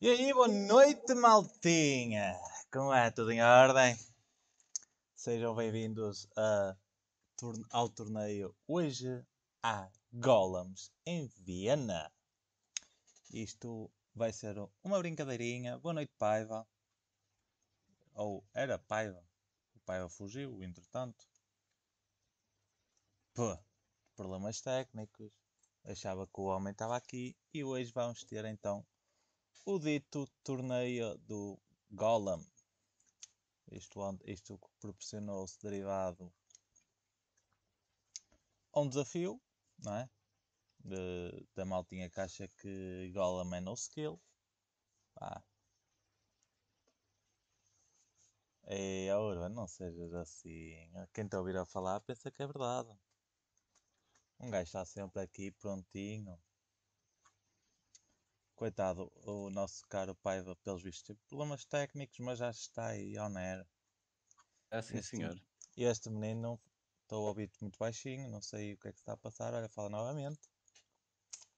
E aí, boa noite, maltinha! Como é? Tudo em ordem? Sejam bem-vindos ao torneio hoje a Golems em Viena. Isto vai ser uma brincadeirinha. Boa noite, Paiva. Ou era Paiva. O Paiva fugiu, entretanto. Pô, problemas técnicos. Achava que o homem estava aqui e hoje vamos ter então o dito torneio do Golem. Isto, isto proporcionou-se derivado a um desafio, não é? De, da maltinha que acha que Golem é no skill. Pá. É, Urba, não sejas assim. Quem te ouvir a falar pensa que é verdade. Um gajo está sempre aqui prontinho coitado, o nosso caro Paiva, pelos vistos, tipo, problemas técnicos, mas já está aí on air. Ah, sim, este, senhor. E este menino, não estou a ouvir muito baixinho, não sei o que é que está a passar. Olha, fala novamente.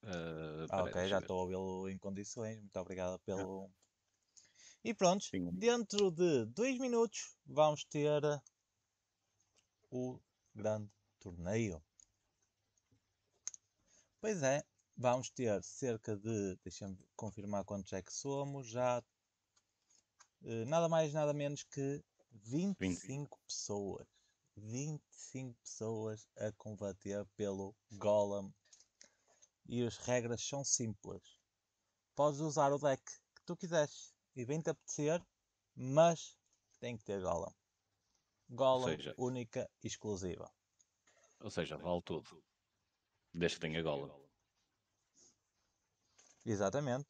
Uh, ah, ah ok, já estou a ouvi-lo em condições. Muito obrigado ah. pelo. E pronto, sim. dentro de dois minutos vamos ter o grande torneio. Pois é, Vamos ter cerca de, deixa-me confirmar quantos é que somos, já eh, nada mais, nada menos que 25 20. pessoas. 25 pessoas a combater pelo Golem. E as regras são simples. Podes usar o deck que tu quiseres e bem te apetecer, mas tem que ter Golem. Golem seja, única e exclusiva. Ou seja, vale tudo. Desde que tenha Golem. Exatamente.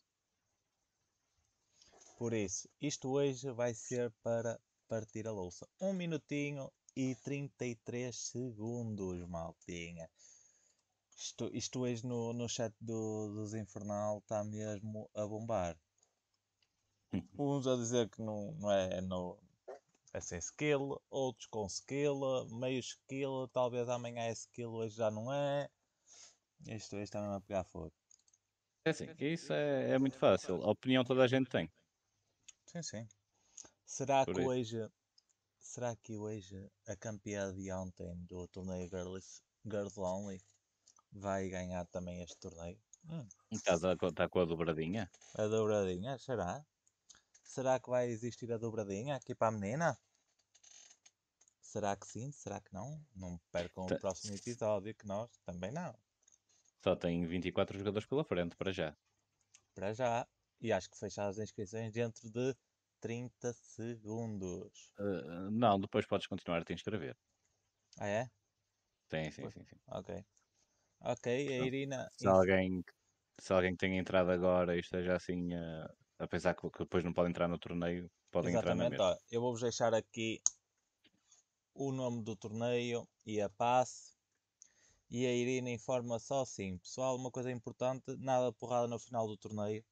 Por isso, isto hoje vai ser para partir a louça. 1 um minutinho e 33 segundos, maltinha. Isto, isto hoje no, no chat do, dos Infernal está mesmo a bombar. Uhum. Uns a dizer que não, não é, é no, é sem skill, outros com skill, meio skill, talvez amanhã é skill, hoje já não é. Isto hoje está é mesmo a pegar fogo. É sim, isso é, é muito fácil. A opinião toda a gente tem. Sim, sim. Será Por que aí. hoje será que hoje a campeã de ontem do torneio Girls, Girls Only vai ganhar também este torneio? Hum. Está, está tá com a dobradinha? A dobradinha, será? Será que vai existir a dobradinha aqui para a menina? Será que sim? Será que não? Não percam o tá. próximo episódio que nós também não. Só tem 24 jogadores pela frente, para já. Para já. E acho que fechar as inscrições dentro de 30 segundos. Uh, não, depois podes continuar a te inscrever. Ah, é? Tem, sim, sim, sim. Ok. Ok, a Irina. Se alguém, se alguém tenha entrado agora e esteja assim a, apesar que, que, depois não pode entrar no torneio, podem entrar na Exatamente. eu vou-vos deixar aqui o nome do torneio e a passe e a Irina informa só assim: pessoal, uma coisa importante, nada porrada no final do torneio.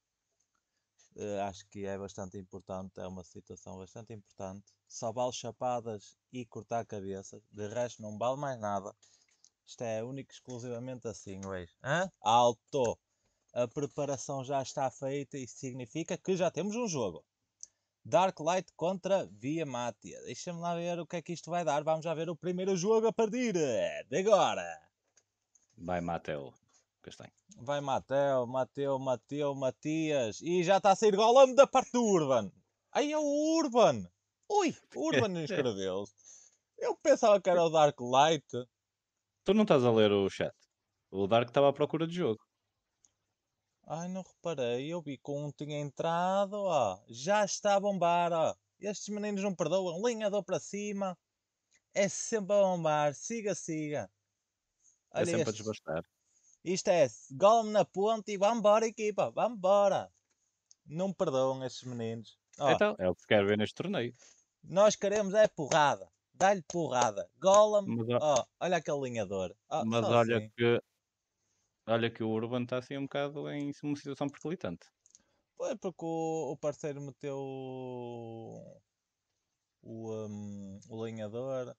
Uh, acho que é bastante importante, é uma situação bastante importante. Só vale chapadas e cortar cabeças, de resto não vale mais nada. Isto é único exclusivamente assim, hoje. Hã? Alto! A preparação já está feita e significa que já temos um jogo. Dark Light contra Via Mátia. Deixa-me lá ver o que é que isto vai dar. Vamos já ver o primeiro jogo a partir de agora. Vai, Matel. Castanho. Vai, Matel, Mateu, Mateu, Matias. E já está a sair Golome da parte do Urban. Aí é o Urban. Ui, Urban inscreveu-se. Eu pensava que era o Dark Light. Tu não estás a ler o chat. O Dark estava à procura de jogo. Ai, não reparei. Eu vi que um tinha entrado. Ó. Já está a bombar. Ó. Estes meninos não perdoam. Linha dou para cima. É sempre a bombar. Siga, siga. É olha é sempre este. a desbastar. Isto é gol na ponte e vambora, equipa, vambora. Não perdoam esses meninos. então, é o que quer ver neste torneio. Nós queremos é porrada. Dá-lhe porrada. Golem. Mas, olha aquele linhador. mas olha assim. que. Olha que o Urban está assim um bocado em uma situação perclitante. Pois, porque o, o parceiro meteu o, o, um, o lenhador.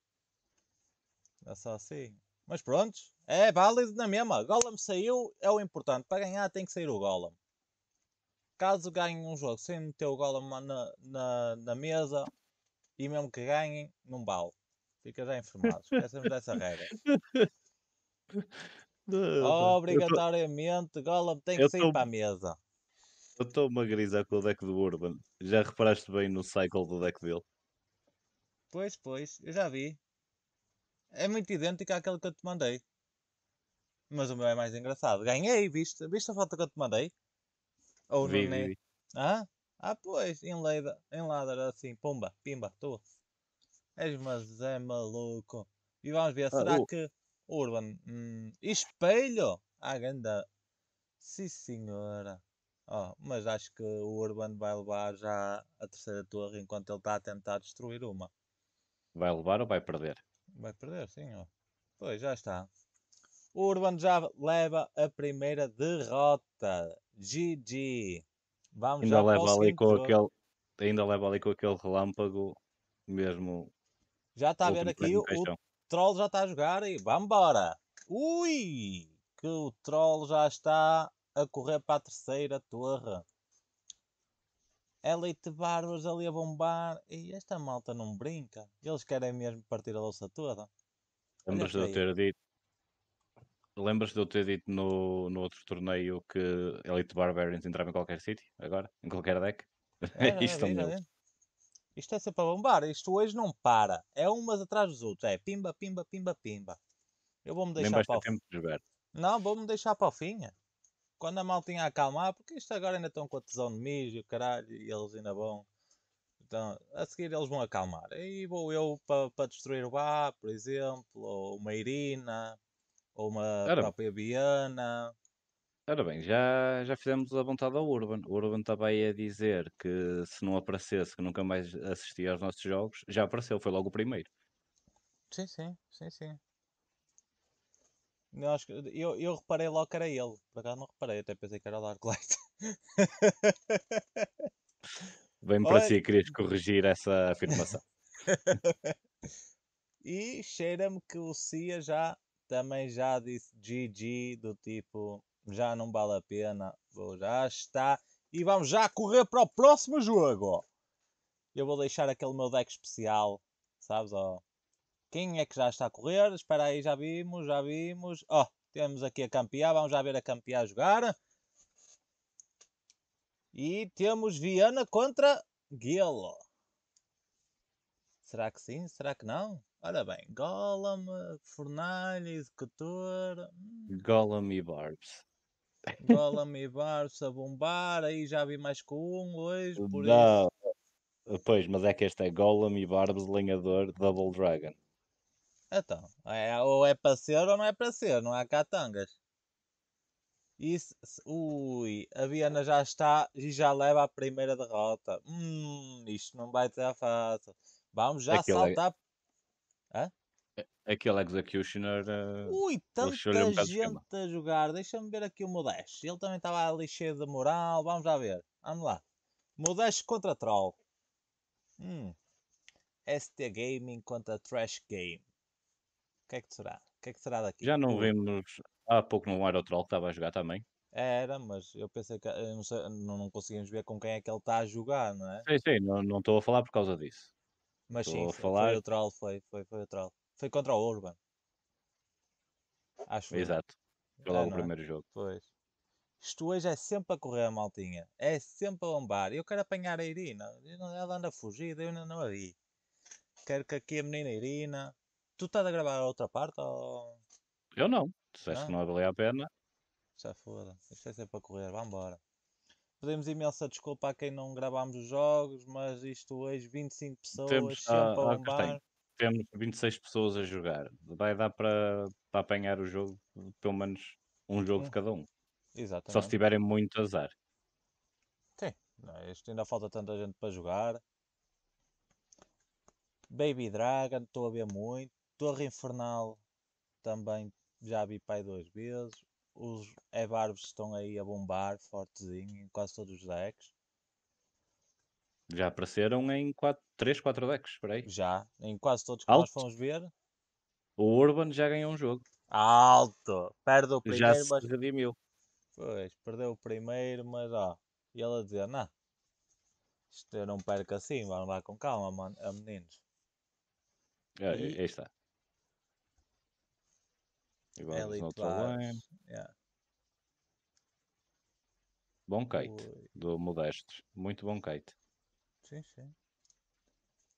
É só assim. Mas pronto, é válido na mesma. Golem saiu, é o importante. Para ganhar tem que sair o Golem. Caso ganhem um jogo sem meter o Golem na, na, na mesa, e mesmo que ganhem, não vale. Fica já informado. Esquecemos dessa regra. Obrigatoriamente, Golem tem que sair tô... para a mesa. Eu estou uma a com o deck do Urban. Já reparaste bem no cycle do deck dele? Pois, pois, eu já vi. É muito idêntico àquele que eu te mandei. Mas o meu é mais engraçado. Ganhei, viste? Viste a foto que eu te mandei? Ou vi, vi, né? vi. Ah? Ah, pois, em Leda, em Lada, assim, pomba, pimba, tu. És, mas é maluco. E vamos ver, ah, será ah, o... que Urban. Hum, espelho? Ah, ganda. Sim, senhora. Oh, mas acho que o Urban vai levar já a terceira torre enquanto ele está a tentar destruir uma. Vai levar ou vai perder? Vai perder, sim, ó. Pois, já está. O Urban já leva a primeira derrota. GG. Vamos ainda já leva ali com jogo. aquele Ainda leva ali com aquele relâmpago mesmo. Já está a ver aqui, o, o troll já está a jogar e vamos embora. Ui! Que o troll já está a correr para a terceira torre é leite barbas ali a bombar. E esta malta não brinca. Eles querem mesmo partir a louça toda. Lembras-te de eu ter dito? Lembras-te de eu ter dito no, no outro torneio que Elite Barbarians entrava em qualquer sítio, agora? Em qualquer deck? Era, Isto é era, era. Isto é sempre a bombar. Isto hoje não para. É umas atrás dos outros. É pimba, pimba, pimba, pimba. Eu vou-me deixar para o fim. Não, vou-me deixar para o fim. Quando a Mal tinha a acalmar, porque isto agora ainda estão com a tesão de mijo e o caralho, e eles ainda vão. Então, a seguir eles vão acalmar. Aí vou eu para pa destruir o bar, por exemplo, ou uma Irina, ou uma Era própria bem. Biana. Ora bem, já, já fizemos a vontade ao Urban. O Urban tá estava aí a dizer que se não aparecesse, que nunca mais assistia aos nossos jogos. Já apareceu, foi logo o primeiro. Sim, sim, sim, sim eu, eu reparei logo que era ele. Por acaso não reparei, até pensei que era o Dark Light. Bem para si, querias corrigir essa afirmação. e cheira-me que o Cia já também já disse GG do tipo já não vale a pena, vou já está e vamos já correr para o próximo jogo. Eu vou deixar aquele meu deck especial, sabes? Oh, quem é que já está a correr? Espera aí, já vimos, já vimos. Ó, oh, temos aqui a campeã, vamos já ver a campeã jogar. E temos Viana contra Gelo. Será que sim? Será que não? Olha bem, Golem, Fornalha, Executor. Golem e Barbs. Golem e Barbs a bombar. Aí já vi mais que um hoje. Por não. Isso. Pois, mas é que este é Golem e Barbs, lenhador, Double Dragon. Então, é, ou é para ser ou não é para ser, não há catangas. Isso, ui, a Viana já está e já leva a primeira derrota. Hum, isto não vai ser fácil. Vamos já Aquilo saltar. É... Hã? Aquele Executioner. Uh, Ui, tanta um gente a jogar. Deixa-me ver aqui o Modeste Ele também estava ali cheio de moral. Vamos lá ver. Vamos lá. Modeste contra Troll. Hum. ST Gaming contra Trash Game que é que será? O que é que será daqui? Já não vimos há pouco no Aerotrol que estava a jogar também. Era, mas eu pensei que não, sei, não, não, conseguimos ver com quem é que ele está a jogar, não é? Sim, sim, não, estou a falar por causa disso. Mas sim, falar... foi o troll, foi, foi, foi o troll. Foi contra o Urban. Acho Exato. Foi é, logo é, o primeiro é? jogo. Pois. Isto hoje é sempre a correr, a maltinha. É sempre a lombar. Eu quero apanhar a Irina. Ela anda fugida, eu ainda não a vi. Quero que aqui a menina Irina Tu estás a gravar a outra parte ou. Eu não. Disseste ah. que não valia a pena. Já foda. Isto é sempre a correr. Vambora. Podemos imensa desculpa a quem não gravámos os jogos, mas isto hoje 25 pessoas Temos, sempre a, a ah, ah, bombar. Temos 26 pessoas a jogar. Vai dar para, para apanhar o jogo, pelo menos um jogo de hum. cada um. Exatamente. Só se tiverem muito azar. Sim, não, isto ainda falta tanta gente para jogar. Baby Dragon, estou a ver muito. Torre Infernal também já vi pai duas vezes. Os e estão aí a bombar fortezinho em quase todos os decks. Já apareceram em 3, 4 decks, por aí. Já, em quase todos que Alto. nós fomos ver. O Urban já ganhou um jogo. Alto! Perde o primeiro, já se mas... Pois, perdeu o primeiro, mas ó, e ele a dizer, não, isto eu não perco assim, vamos lá com calma, mano, a meninos. É, e, aí está. Evans no lane. Yeah. Bom Kate, Ui. do Modesto. Muito bom Kate. Sim, sim.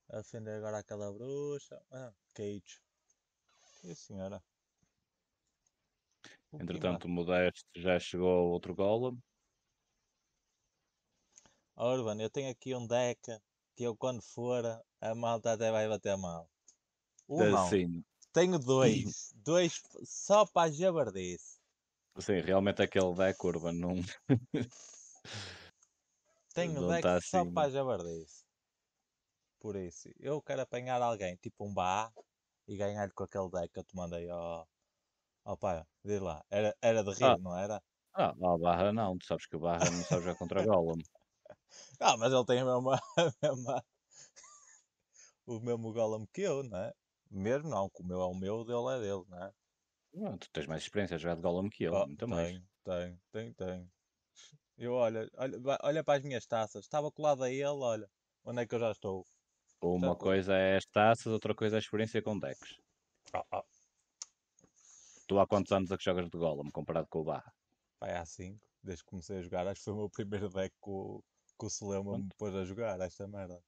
Acender agora aquela bruxa. Ah, Cage. Que senhora. O Entretanto, o Modesto já chegou ao outro golem. Orban, ah, eu tenho aqui um deck que eu quando for a malta até vai bater mal. Um não. Tenho dois. dois só para a jabardice. Sim, realmente aquele deck Urban não. Tenho não deck tá só assim. para a jabardice. Por isso, eu quero apanhar alguém, tipo um bar, e ganhar com aquele deck que eu te mandei ao. Ó pá, diz lá, era, era de rir, ah. não era? Ah, não, Barra não, tu sabes que o Barra não sabe jogar contra Golem. Ah, mas ele tem a mesma, a mesma, o mesmo Golem que eu, não é? Mesmo não, que o meu é o meu, o dele é dele, não é? Não, tu tens mais experiência a jogar de Gollum que eu, oh, ah, muito tenho, mais. Tenho, tenho, tenho. Eu olha, olha, olha para as minhas taças, estava colado a ele, olha, onde é que eu já estou? Uma coisa é as taças, outra coisa é a experiência com decks. Oh, oh. Tu há quantos anos é que jogas de Gollum comparado com o Barra? Pai, é há 5, desde que comecei a jogar, acho que foi o meu primeiro deck com o, o Selema depois a jogar, esta merda.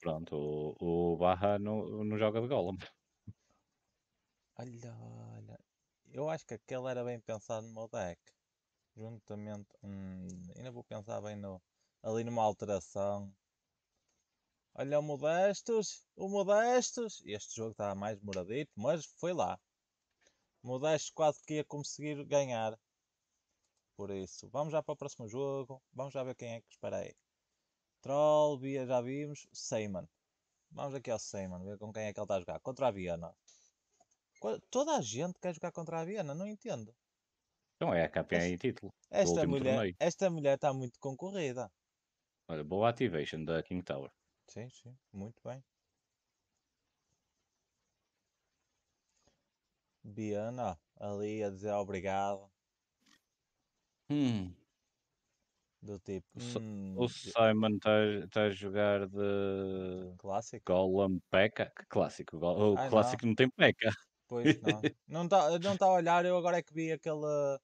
Pronto, o, o Barra não, não joga de Gollum. Olha, olha. Eu acho que aquele era bem pensado no meu deck. Juntamente. Hum, ainda vou pensar bem no, ali numa alteração. Olha o Modestos, o Modestos. Este jogo estava mais moradito, mas foi lá. Modestos quase que ia conseguir ganhar. Por isso, vamos já para o próximo jogo. Vamos já ver quem é que espera aí. Troll, já vimos. Seyman. Vamos aqui ao Seyman, ver com quem é que ele está a jogar. Contra a Viana. Toda a gente quer jogar contra a Viena, não entendo. Então é a campeã esta, em título. Esta mulher, esta mulher está muito concorrida. Olha, boa activation da King Tower. Sim, sim, muito bem. Biana, ali a dizer obrigado. Hum. Do tipo. O, hum, o Simon está tá a jogar de. Clássico. Golem Pekka. Que clássico. O clássico não. tem Pekka. Pois não. não está não tá a olhar, eu agora é que vi aquela.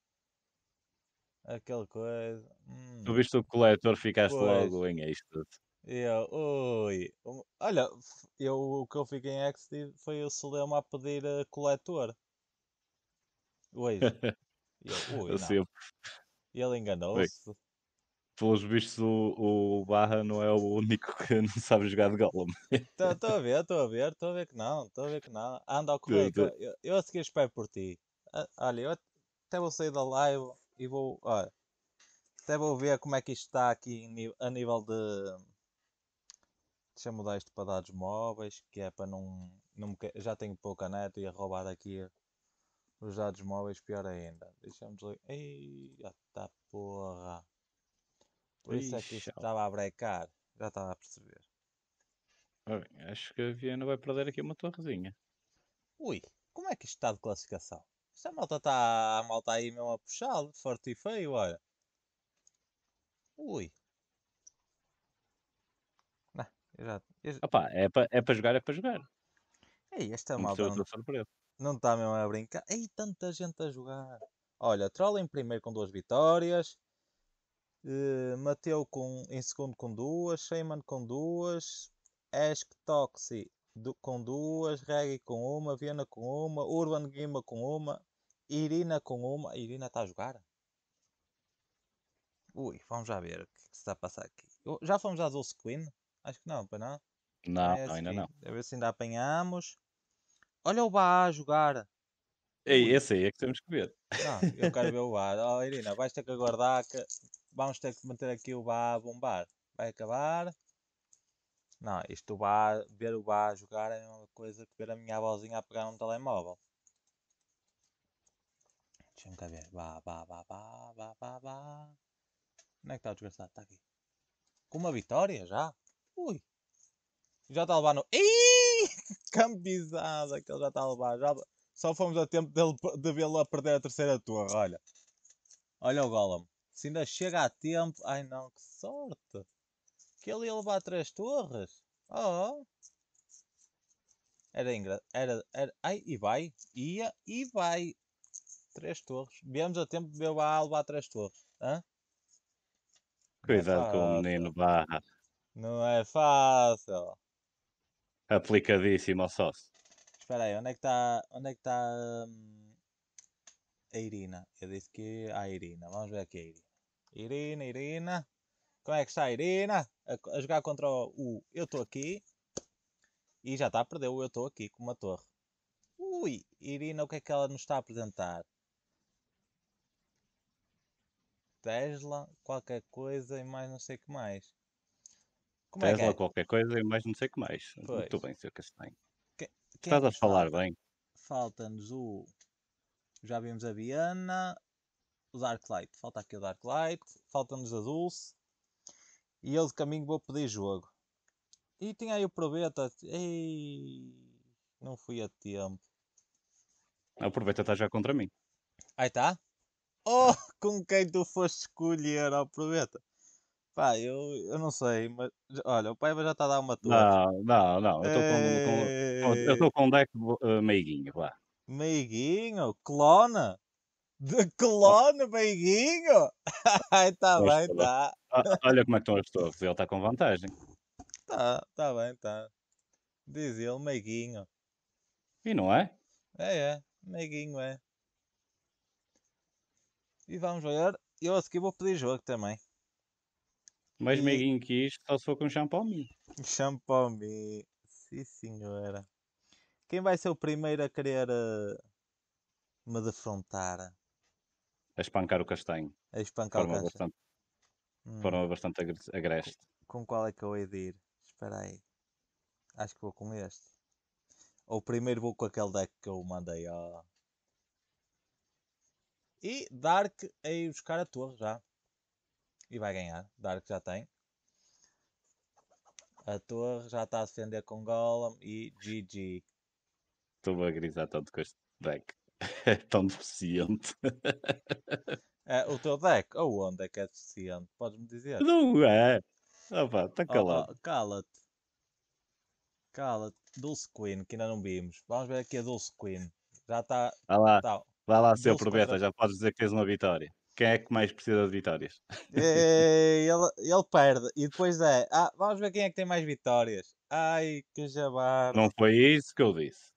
Aquela coisa. Hum. Tu viste o coletor, ficaste pois. logo em êxtase. Eu, ui. Olha, eu, o que eu fiquei em êxtase foi o Celema a pedir a eh, coletor. Ui. Eu, ui, não. Ele enganou-se pelos bichos, o, o Barra não é o único que não sabe jogar de Gollum. Estou a ver, estou a ver, estou a ver que não, estou a ver que não. Ah, anda ao comigo, eu, eu, a seguir espero por ti. Ah, olha, eu até vou sair da live e vou. Olha, até vou ver como é que isto está aqui a nível de. Deixa me mudar isto para dados móveis, que é para não. não já tenho pouca net e a roubar aqui os dados móveis, pior ainda. Deixa-me desligar. Ei, está porra! Por isso é que isto estava a brecar. Já estava a perceber. bem, acho que a Viena vai perder aqui uma torrezinha. Ui, como é que isto está de classificação? Esta malta está a malta aí mesmo a puxar, forte e feio, olha. Ui. Não, já, é para é pa jogar, é para jogar. Ei, esta não malta não está mesmo a brincar. Ei, tanta gente a jogar. Olha, Troll em primeiro com duas vitórias. Eh, Mateu com, em segundo com duas, Sheyman com duas, Ask Toxi com duas, Reggae com uma, Viana com uma, Urban Guima com uma, Irina com uma. A Irina está a jogar? Ui, vamos já ver o que, é se está a passar aqui. Já fomos às Dulce Queen? Acho que não, para não? Não, é ainda assim, não. A ver se ainda apanhamos. Olha o Bá a jogar. Ei, é esse aí é que temos que ver. Não, eu quero ver o Bá. Oh, Irina, vais ter que aguardar que vamos ter que manter aqui o bar a bombar. Vai acabar. Não, isto o bar ver o bar jogar é a mesma coisa que ver a minha avózinha a pegar um telemóvel. Deixa-me cá ver. Vá, vá, vá, vá, vá, vá, vá. Onde é que está o desgraçado? Está aqui. Com uma vitória já? Ui. Já está a levar no. Ih! Cambizada é que ele já está a levar. Já... Só fomos a tempo dele, de vê-lo a perder a terceira torre. Olha. Olha o Gollum. Se ainda chega a tempo. Ai não, que sorte! Que ele ia levar três torres. Oh! Era engraçado. Era, era. Ai, e vai. Ia e vai. Três torres. Viemos a tempo de ver a levar três torres. Hã? Cuidado é com o menino barra. Não é fácil. Aplicadíssimo ao sócio. Espera aí, onde é que está. Onde é que está. Hum, a Irina. Eu disse que a Irina. Vamos ver aqui a Irina. Irina, Irina. Como é que está a Irina? A, a jogar contra o Eu Estou Aqui. E já está a perder o Eu Estou Aqui com uma torre. Ui, Irina, o que é que ela nos está a apresentar? Tesla, qualquer coisa e mais não sei o que mais. Como Tesla, é que é? qualquer coisa e mais não sei o que mais. Pois. Muito bem, Sr. Castanho. Que, é Estás é a falar falta? bem. Falta-nos o. Já vimos a Viana, o Dark Light. Falta aqui o Dark Light, falta-nos a Dulce. E eu de caminho vou pedir jogo. E tinha aí o Proveta. Ei, não fui a tempo. Ah, o Proveta está já contra mim. Aí está? Oh, com quem tu foste escolher, ó Proveta. Pá, eu, eu não sei, mas olha, o pai já está a dar uma tua. Não, não, não. Eu estou com, com, eu estou com um deck uh, meiguinho, vá. Meiguinho? Clona? De clone, beiguinho! Ai, tá, tá bem, tá. Ah, olha como é que estão as torres, ele está com vantagem. Tá, tá bem, tá. Diz ele, meiguinho. E não é? É, é. Meiguinho é. E vamos olhar. Eu seguir vou pedir jogo também. Mas e... meiguinho que isto só se for com champomi. Champomi. Sim, senhora. Quem vai ser o primeiro a querer uh, me defrontar? a espancar o castanho. A espancar forma o castanho. Bastante, hum. Forma bastante agreste. Com qual é que eu hei de ir? Espera aí. Acho que vou com este. Ou primeiro vou com aquele deck que eu mandei ó. E Dark a ir buscar a torre já. E vai ganhar. Dark já tem. A torre já está a defender com Golem e GG. Estou a grisar tanto com este deck. É tão deficiente. É, o teu deck, onde é que é deficiente? Podes-me dizer? Não é. Ah está calado. cala-te. Cala-te. Dulce Queen, que ainda não vimos. Vamos ver aqui a Dulce Queen. Já está. Vai lá, tá. vai lá seu probeta, já podes dizer que tens uma vitória. Quem é que mais precisa de vitórias? ele, ele perde. E depois é. Ah, vamos ver quem é que tem mais vitórias. Ai, que jabá. Não foi isso que eu disse.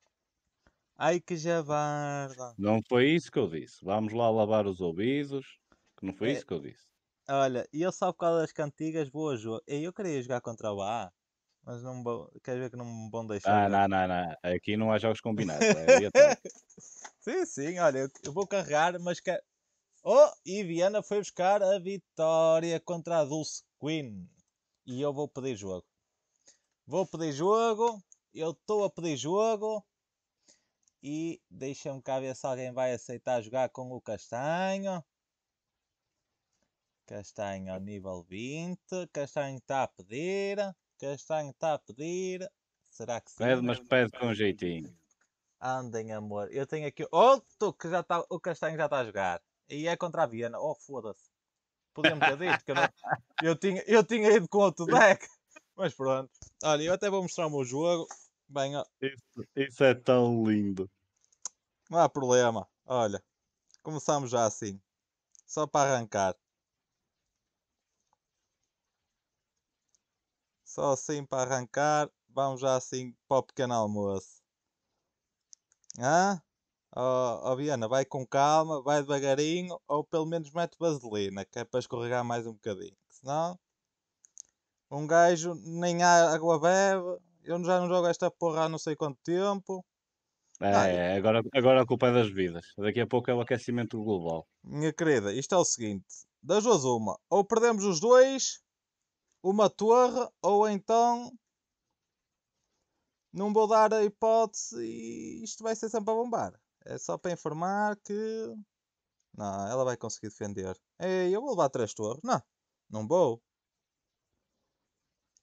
Ai que javarda. Não foi isso que eu disse. Vamos lá lavar os ouvidos. Que não foi É. isso que eu disse. Olha, e eu só por causa das cantigas vou jogo. Eu queria jogar contra o A, mas não vou. queres ver que não me vão deixar. Ah, não, não, não. Aqui não há jogos combinados. É Sim, sim, olha, eu- eu vou carregar, mas que. Oh, e Viana foi buscar a vitória contra a Dulce Queen. E eu vou pedir jogo. Vou pedir jogo, eu estou a pedir jogo. E deixa-me cá ver se alguém vai aceitar jogar com o Castanho. Castanho ao nível 20. Castanho está a pedir. Castanho está a pedir. Será que sim? Pede, mas pede com jeitinho. Andem, amor. Eu tenho aqui outro que já está. O Castanho já está a jogar. E é contra a Viena Oh, foda-se. Podemos ter dito que eu, não... eu, tinha, eu tinha ido com outro deck. Mas pronto. Olha, eu até vou mostrar o meu jogo. Bem, ó... isso, isso é tão lindo. Não há problema. Olha, começamos já assim. Só para arrancar. Só assim para arrancar. Vamos já assim para o pequeno almoço. Hã? Oh, oh Viana, vai com calma, vai devagarinho, ou pelo menos mete vaselina, que é para escorregar mais um bocadinho. Senão, um gajo nem água bebe, eu já não jogo esta porra há não sei quanto tempo. É, é, agora, agora a culpa é das bebidas. Daqui a pouco é o aquecimento global. Minha querida, isto é o seguinte: das duas, uma, ou perdemos os dois, uma torre, ou então não vou dar a hipótese e isto vai ser sempre a bombar. É só para informar que. Não, ela vai conseguir defender. Ei, eu vou levar três torres. Não, não vou.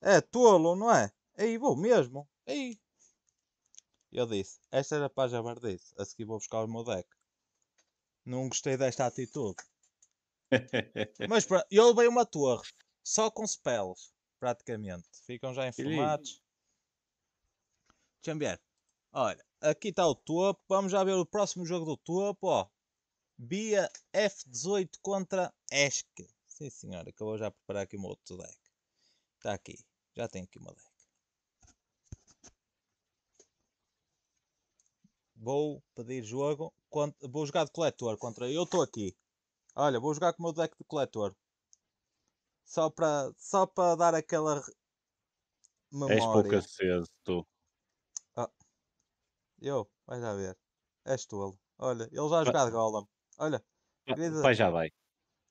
É tolo, não é? Aí vou mesmo. Aí. Eu disse, esta era para jabardice. A seguir vou buscar o meu deck. Não gostei desta atitude. Mas pra... eu levei uma torre. Só com spells, praticamente. Ficam já informados. Chambier. Olha, aqui está o topo. Vamos já ver o próximo jogo do topo. Ó. Bia F18 contra Esk. Sim senhora, Acabou já de preparar aqui um outro deck. Está aqui. Já tenho aqui uma deck. vou pedir jogo, contra, vou jogar de coletor contra. Eu estou aqui. Olha, vou jogar com o meu deck de coletor. Só para só para dar aquela memória. És pouco aceso, tu. Ah. Eu, vais a ver. És tolo. Olha, ele já a jogar de Golem. Olha. É, Querida... Pai já vai.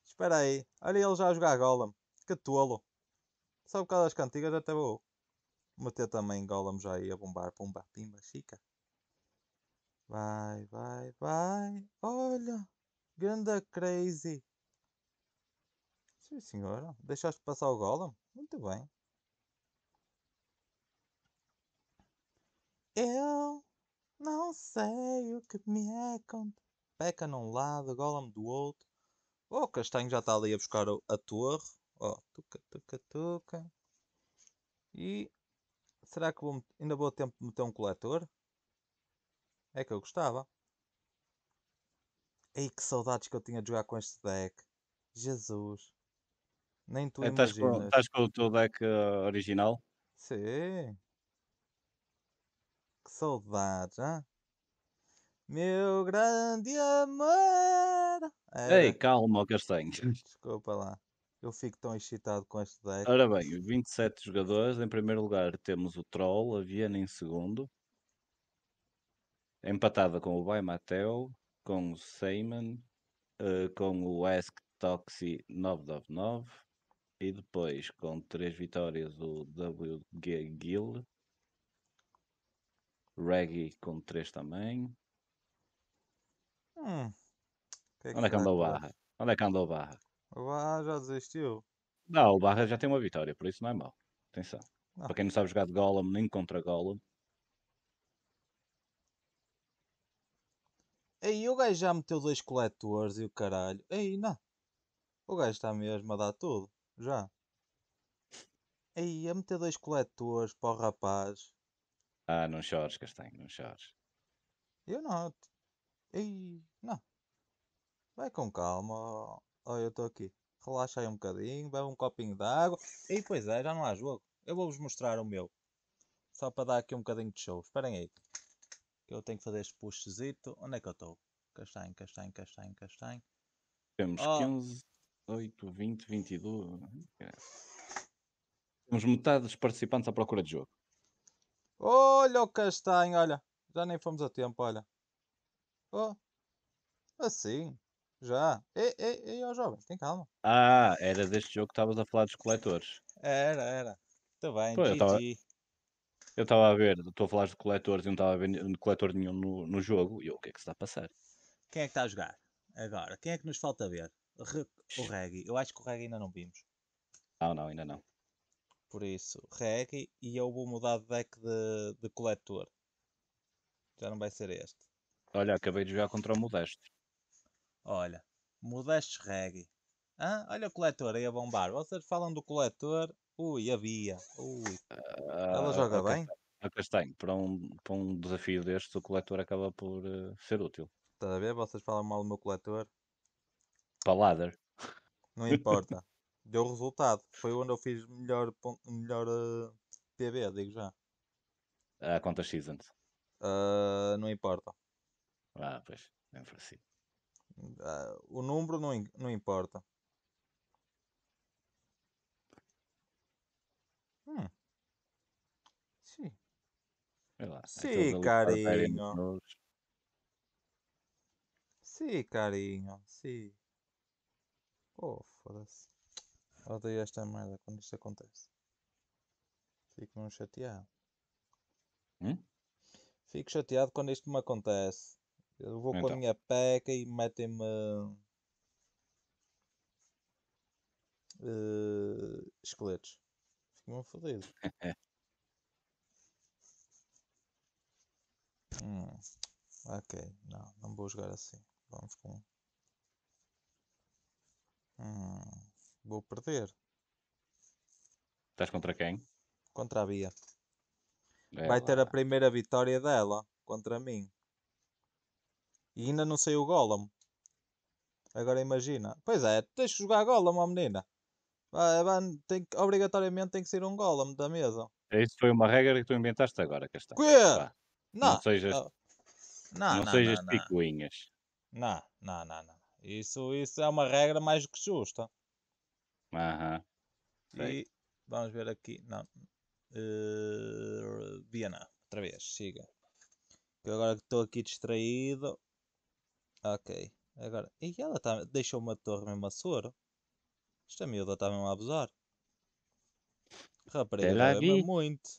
Espera aí. Olha ele já a jogar Golem. Que tolo. Só por causa das cantigas até vou meter também Golem já aí a bombar. Pumba, pimba, chica. Vai, vai, vai. Olha, ganda crazy. Sim, senhora. Deixaste passar o golem? Muito bem. Eu não sei o que me é contra. Peca num lado, golem do outro. Oh, o castanho já está ali a buscar a torre. Oh, tuca, tuca, tuca. E será que vou, ainda vou ter tempo de meter um coletor? É que eu gostava. Ei, que saudades que eu tinha de jogar com este deck. Jesus. Nem tu é, imaginas. Estás com, estás com o teu deck uh, original? Sim. Que saudades, hein? Meu grande amor. Ei, calma, Castanho. Desculpa lá. Eu fico tão excitado com este deck. Ora bem, 27 jogadores. Em primeiro lugar temos o Troll, a Viena em segundo, Empatada com o Bai Mateo, com o Seaman, uh, com o Ask Toxi 999 e depois com três vitórias o WG Gill, Reggie com três também. Hum, que é que Onde é que anda o Barra? Onde é que anda o Barra? O Barra já desistiu. Não, o Barra já tem uma vitória, por isso não é mau. Atenção. Para quem não sabe jogar de Golem, nem contra Golem, Aí o gajo já meteu dois coletores e o caralho. Aí não. O gajo está mesmo a dar tudo. Já. Aí a meter dois coletores para o rapaz. Ah, não chores, Castanho, não chores. Eu não. Aí não. Vai com calma. olha eu estou aqui. Relaxa aí um bocadinho, bebe um copinho de água. E pois é, já não há jogo. Eu vou-vos mostrar o meu. Só para dar aqui um bocadinho de show. Esperem aí que eu tenho que fazer este pushzito. Onde é que eu estou? Castanho, castanho, castanho, castanho. Temos oh. 15, 8, 20, 22. Temos metade dos participantes à procura de jogo. Olha o castanho, olha. Já nem fomos a tempo, olha. Oh. Assim. Já. Ei, ei, ei, ó jovem, tem calma. Ah, era deste jogo que estavas a falar dos coletores. Era, era. Está bem, Pô, GG. Eu estava a ver, estou a falar de coletores e não estava a ver um coletor nenhum no, no jogo. E eu, o que é que se está a passar? Quem é que está a jogar agora? Quem é que nos falta ver? Re... O reggae. Eu acho que o reggae ainda não vimos. Não, não, ainda não. Por isso, reggae e eu vou mudar de deck de, de coletor. Já não vai ser este. Olha, acabei de jogar contra o Modesto. Olha, modesto reggae. ah Olha o coletor aí a bombar. Vocês falam do coletor Ui, havia. Ui. Ela ah, joga bem? A ah, castanho, para um, para um desafio deste, o coletor acaba por uh, ser útil. Estás a ver? Vocês falam mal do meu coletor. Paladar. Não importa. Deu resultado. Foi onde eu fiz melhor, melhor uh, eh, PB, digo já. A ah, conta x Uh, não importa. Ah, pois. É para o número não, não importa. Lá, Sim, carinho. Sim, carinho. Sim. Oh, foda-se. Odeio esta merda quando isto acontece. Fico-me chateado. Hum? Fico chateado quando isto me acontece. Eu vou então. com a então. minha peca e metem-me. Uh, esqueletos. Fico-me fodido. Hum, ok, não, não vou jogar assim. Vamos com. Hum, vou perder. Estás contra quem? Contra a Bia. Ela. É vai ter a primeira vitória dela contra mim. E ainda não sei o Golem. Agora imagina. Pois é, tens que jogar Golem, ó menina. Vai, vai, tem que, obrigatoriamente tem que ser um Golem da mesa. É isso foi uma regra que tu inventaste agora, Castanho. Quê? Não, não sejas, não, não, não sejas não, picuinhas. Não, não, não, não. Isso, isso é uma regra mais do que justa. Aham. E vamos ver aqui. Não. Uh, Viena, outra vez, siga. Eu agora que estou aqui distraído. Ok. Agora. E ela tá, deixou uma torre mesmo a soro. Esta miúda está mesmo a abusar. Rapariga, é muito.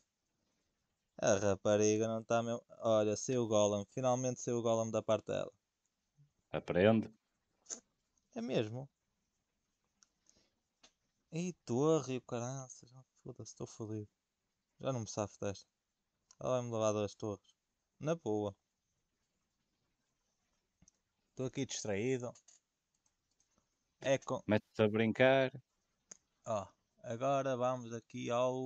A rapariga não está mesmo. Olha, saiu o Golem. Finalmente saiu o Golem da parte dela. Aprende. É mesmo. E torre e o caranças. Ah, foda-se, estou fodido. Já não me safo desta. Ela vai-me levar duas torres. Na boa. Estou aqui distraído. É com... Mete-te a brincar. Ó, oh, agora vamos aqui ao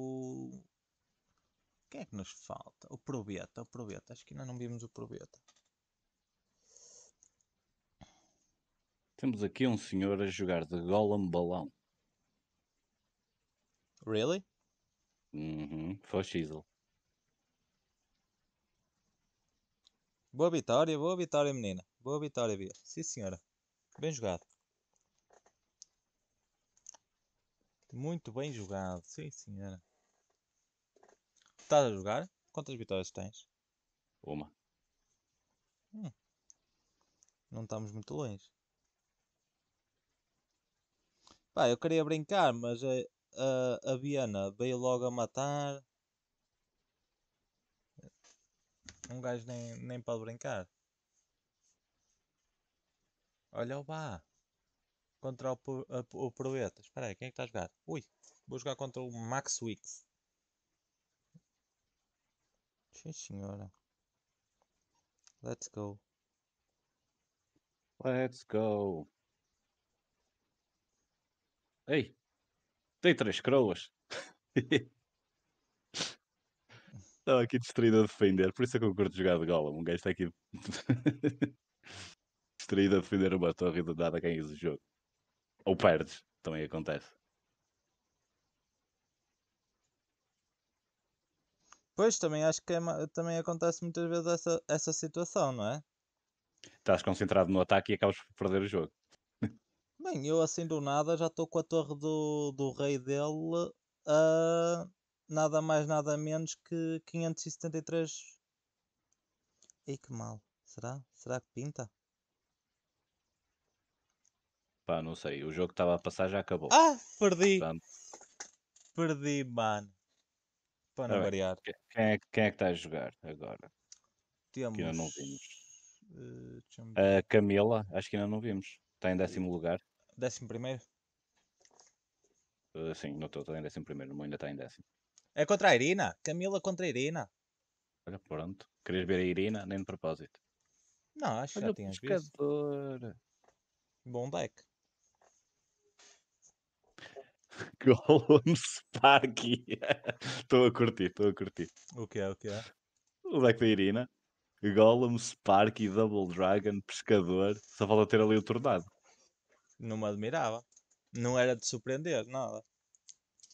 quem é que nos falta? O Probeta, o Probeta. Acho que ainda não vimos o Probeta. Temos aqui um senhor a jogar de golem balão. Really? Uhum, foi Chisel. Boa vitória, boa vitória, menina. Boa vitória, Bia. Sim, senhora. Bem jogado. Muito bem jogado. Sim, senhora. Estás a jogar? Quantas vitórias tens? Uma. Hum. Não estamos muito longe. Pá, eu queria brincar, mas a, a, a Biana veio logo a matar. Um gajo nem, nem pode brincar. Olha o Bá. Contra o, o, o Espera aí, quem é que está a jogar? Ui, vou jogar contra o Max Wicks. Sim, senhora. Let's go. Let's go. Ei, tem três croas. Estava aqui distraído a defender, por isso é que eu curto jogar de gola Um gajo está aqui distraído a defender uma torre de do nada ganhas o jogo. Ou perdes, também acontece. Pois, também acho que é também acontece muitas vezes essa, essa situação, não é? Estás concentrado no ataque e acabas por perder o jogo. Bem, eu assim do nada já estou com a torre do, do rei dele a nada mais nada menos que 573. Ei que mal. Será? Será que pinta? Pá, não sei. O jogo que estava a passar já acabou. Ah, perdi! Portanto, Perdi, mano. Para ah, variar. Quem é, quem é, que está é a jogar agora? Temos. Que ainda não vimos. Uh, a Camila, acho que ainda não vimos. Está em décimo hum. lugar. Décimo primeiro? Uh, sim, não estou, em décimo primeiro, ainda está em décimo. É contra a Irina. Camila contra a Irina. Olha, pronto. Querias ver a Irina? Nem de propósito. Não, acho que já tinhas pescador. visto. Bom deck. que o Sparky. Estou a curtir, estou a curtir. O que é, o que é? O deck da Irina. Golem, Sparky, Double Dragon, Pescador. Só falta ter ali o Tornado. Não me admirava. Não era de surpreender, nada.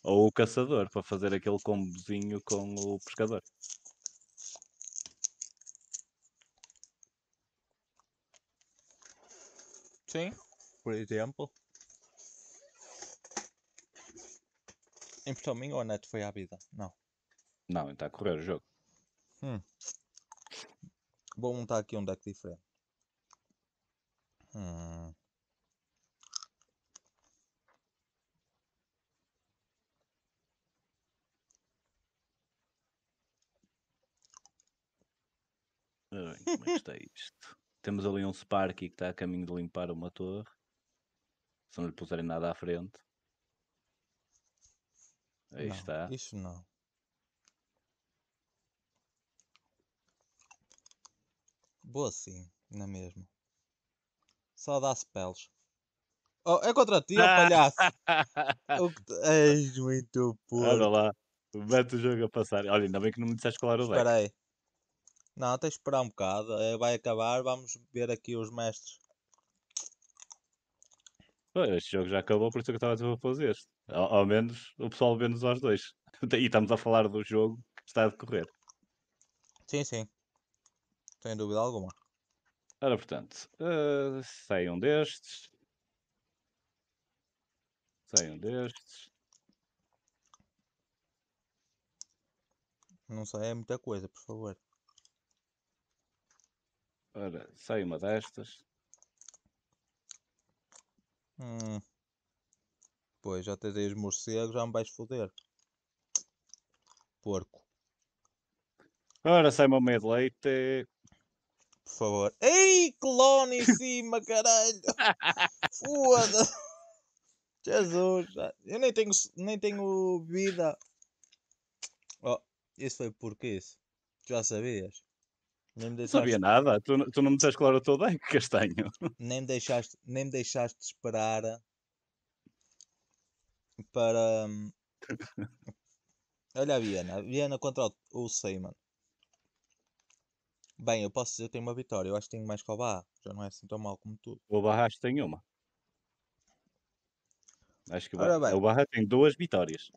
Ou o Caçador, para fazer aquele combozinho com o Pescador. Sim, por exemplo. importou mim ou Neto foi à vida? Não. Não, está então a correr o jogo. Hum. Vou montar aqui um deck diferente. Hum. como é que está isto? Temos ali um Sparky que está a caminho de limpar uma torre. Se não lhe puserem nada à frente. Aí Não, está. isso não. Boa sim, na é mesma. Só dá-se peles. Oh, é contra ti, ó ah! palhaço! o que tu... És muito puro. Olha lá, mete o jogo a passar. Olha, ainda bem que não me disseste qual era o deck. Espera aí. Não, tens de esperar um bocado. É, vai acabar, vamos ver aqui os mestres. este jogo já acabou, por isso é que eu estava a fazer este. Ao, ao menos o pessoal vê-nos aos dois. E estamos a falar do jogo que está a decorrer. Sim, sim. Tenho dúvida alguma. Ora, portanto, uh, eh, saiam destes. Saiam destes. Não sei, é muita coisa, por favor. Ora, sai uma destas. Hum. Pois, já tens aí os morcegos, já me vais foder. Porco. Ora, sai-me ao meio de leite. Por favor. Ei, clone em cima, caralho! Foda! Jesus! Eu nem tenho, nem tenho vida. Oh, isso foi porque isso? Tu já sabias? Nem me deixaste... Não sabia nada. Tu, tu não me disseste claro o teu deck, castanho. Nem me deixaste, nem me deixaste esperar para. Hum, olha a Viana, a Viana contra o, o Seyman. Bem, eu posso dizer que tenho uma vitória. Eu acho que tenho mais que o Barra. Já não é assim tão mal como tudo. O Barra acho que tem uma. Acho que o Ora Barra, bem. o tem duas vitórias.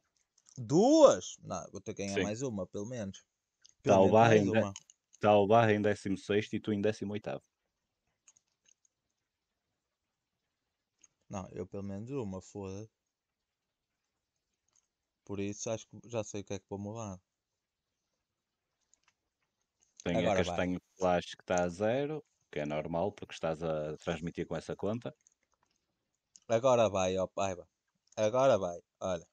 Duas? Não, vou ter que ganhar Sim. mais uma, pelo menos. Está tá o, Barra em, tá em 16 e tu em 18. Não, eu pelo menos uma, foda-se. Por isso acho que já sei o que é que vou mudar. Tem Agora a castanho vai. flash que está a zero, que é normal porque estás a transmitir com essa conta. Agora vai, ó pai. Agora vai, olha.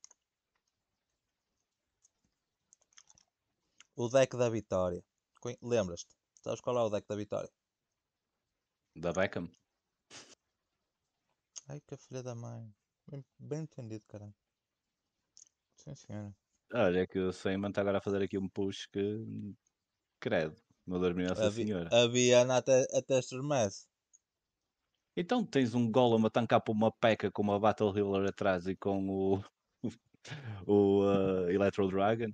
O deck da vitória. Lembras-te? Sabes qual é o deck da vitória? Da Beckham. Ai que filha da mãe. Bem, bem entendido, caramba. Sim, senhora. Olha, é que o Seyman está agora a fazer aqui um push que. Credo, meu dormir nessa a senhora. A Viana até, até estremece. Então tens um Golem a tancar por uma peca com uma Battle Healer atrás e com o. o uh, Electro Dragon.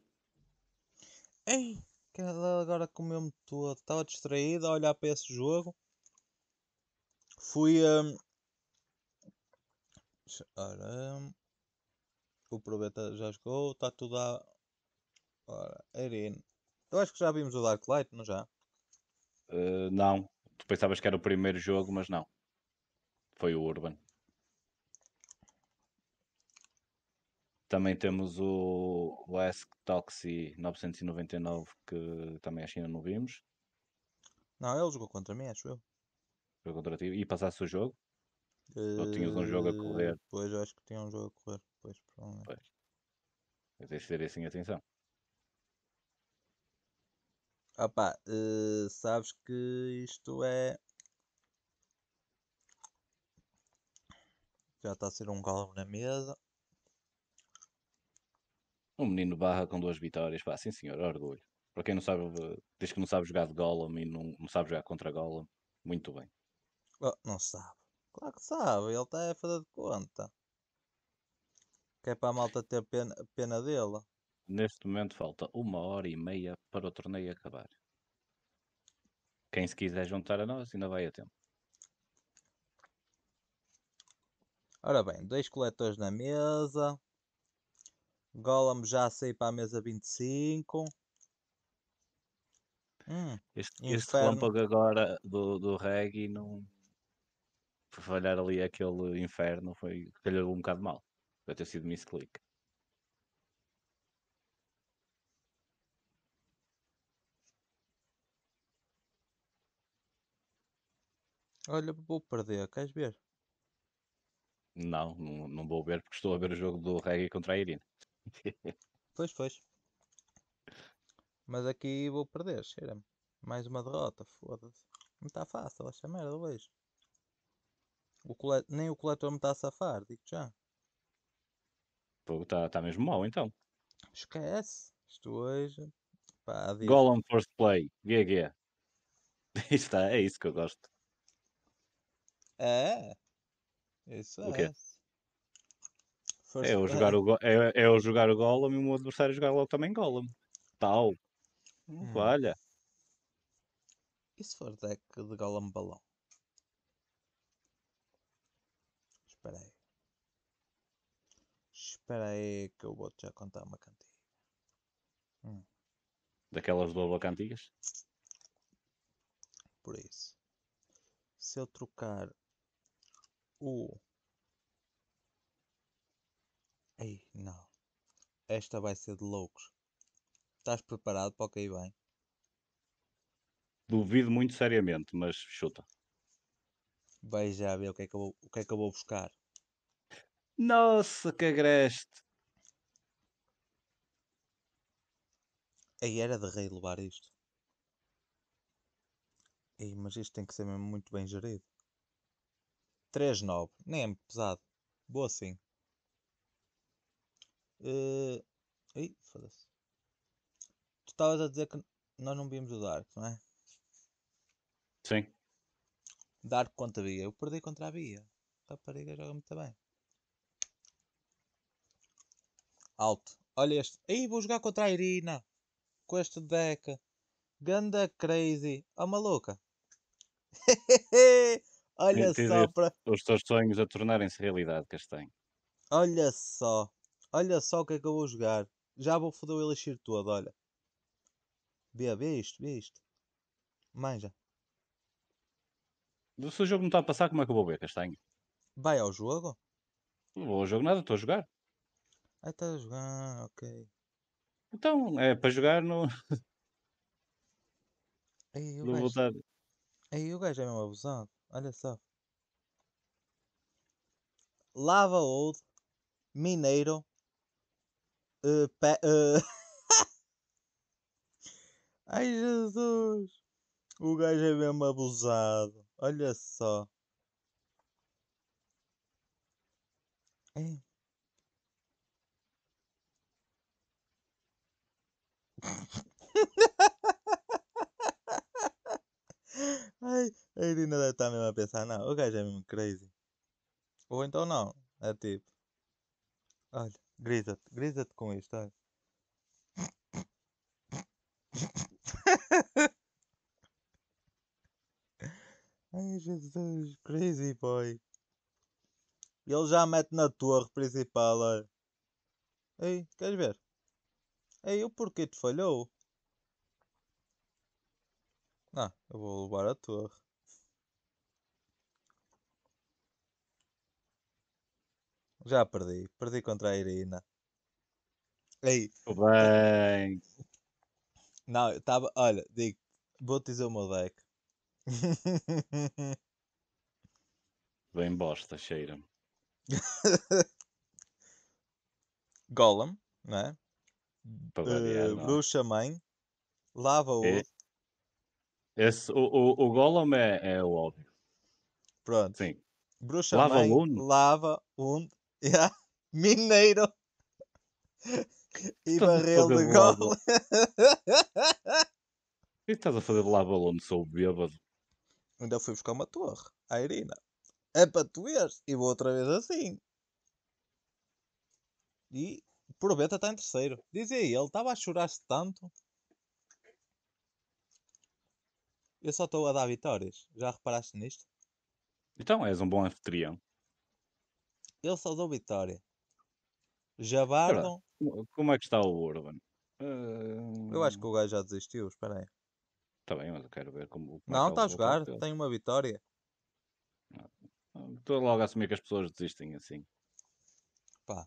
Ei, que ela agora comeu-me todo. Estava distraída a olhar para esse jogo. Fui a. Um... Ora. O Probeta já jogou, está tudo a. Ora, Eu acho que já vimos o Dark Light, não já? Uh, não. Tu pensavas que era o primeiro jogo, mas não. Foi o Urban. Também temos o, o Ask Toxi 999, que também que ainda não vimos. Não, ele jogou contra mim, acho eu. Jogou contra ti. E passasse o jogo? Uh, Ou tinhas um jogo a correr? Eh, pois, acho que tinha um jogo a correr. Pois, provavelmente. Pois. Mas é ser assim, atenção. Opa, uh, sabes que isto é. Já está a ser um galo na mesa. Um menino barra com duas vitórias, pá, sim senhor, orgulho. Para quem não sabe, diz que não sabe jogar de Golem e não, não sabe jogar contra Golem, muito bem. Oh, não sabe. Claro que sabe, ele está a fazer de conta. Que é para a malta ter pena, pena dele. Neste momento falta uma hora e meia para o torneio acabar. Quem se quiser juntar a nós ainda vai a tempo. Ora bem, dois coletores na mesa. Golem já saiu para a mesa 25. Hum, este, este relâmpago agora do, do reggae não. Por falhar ali aquele inferno foi calhou um bocado mal. Deve ter sido misclick. Olha, vou perder, queres ver? Não, não, não vou ver porque estou a ver o jogo do Reggae contra a Irina. pois, pois. Mas aqui vou perder, cheira-me. Mais uma derrota, foda-se. Não está fácil, esta merda hoje. colet... Nem o coletor me está a safar, digo já. Está tá mesmo mal então. Esquece. estou hoje. Pá, adeus. first play. GG. Tá, é isso que eu gosto. É. é isso é. O quê? é, é eu, jogar o, é, é eu jogar o Golem e o meu adversário jogar logo também Golem. Tal. Hum. E se for deck de Golem Balão? Espera aí. Espera aí que eu vou-te já contar uma cantiga. Hum. Daquelas duas cantigas? Por isso. Se eu trocar o... Ei, não. Esta vai ser de loucos. Estás preparado para o que aí vem? Duvido muito seriamente, mas chuta. Vai já ver o que é que eu vou, o que é que eu vou buscar. Nossa, que agreste! Aí era de rei levar isto. Ei, mas isto tem que ser mesmo muito bem gerido. 3-9. Nem é muito pesado. Boa sim. Uh... Ih, foda-se. Tu estavas a dizer que nós não víamos o Dark, não é? Sim. Dark contra a Bia. Eu perdi contra a Bia. A rapariga joga muito bem. Alto. Olha este. Aí vou jogar contra a Irina. Com este deck. Ganda crazy. a oh, maluca. Olha Entendi só para. Os teus sonhos a tornarem-se realidade, Castanho. Olha só. Olha só o que é que eu vou jogar. Já vou foder o elixir todo, olha. Vê, vê isto, vê isto. Manja. Se o jogo não está a passar, como é que eu vou ver, Castanho? Vai ao jogo? Não vou ao jogo nada, estou a jogar. Tá ah, estás a jogar, ok. Então, é para jogar no. Aí o, gajo... voltar. Aí o gajo é mesmo abusado. Olha só. Lava Old, Mineiro, uh, pe... uh... Ai Jesus! O gajo é mesmo abusado. Olha só. É. Ai, a Irina deve estar mesmo a pensar, não, o gajo é mesmo crazy. Ou então não, é tipo. Olha, grisa-te, grisa-te com isto, olha. Ai Jesus, crazy boy. Ele já mete na torre principal, olha. Ei, queres ver? Aí o porquê te falhou? Ah, eu vou levar a torre. Já perdi. Perdi contra a Irina. Ei. Tudo bem. Não, eu estava. Olha, digo. Vou-te dizer o meu deck. Bem bosta, cheira-me. Golem, não é? Variar, uh, bruxa mãe, lava o. É. esse, o, o, o Gollum é, é o óbvio. Pronto. Sim. Bruxa lava mãe, lava um yeah. mineiro e barril de O que estás a fazer lava onde sou bêbado? Ainda fui buscar uma torre, a Irina. É para tu veres, e vou outra vez assim. E Proveta está em terceiro. Dizia ele, estava a chorar-se tanto. Eu só estou a dar vitórias. Já reparaste nisto? Então és um bom anfitrião. Ele só dou vitória. Jabardam. Como é que está o Urban? Uh... Eu acho hum. que o gajo já desistiu, espera aí. Está bem, mas eu quero ver como. como é não, está é tá a jogar, tem uma vitória. Estou logo a assumir que as pessoas desistem assim. Pá,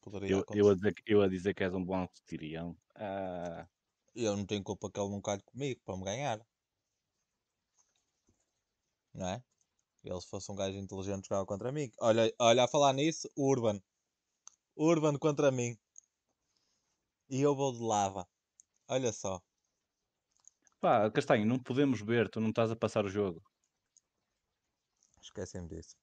poderia eu, acontecer. Eu a, dizer, eu a dizer que és um bom anfitrião. Ah. Eu não tenho culpa que ele não calhe comigo para me ganhar. Não é? Ele se fosse um gajo inteligente jogava contra mim. Olha, olha a falar nisso, Urban. Urban contra mim. E eu vou de lava. Olha só. Pá, Castanho, não podemos ver, tu não estás a passar o jogo. Esquecem-me disso.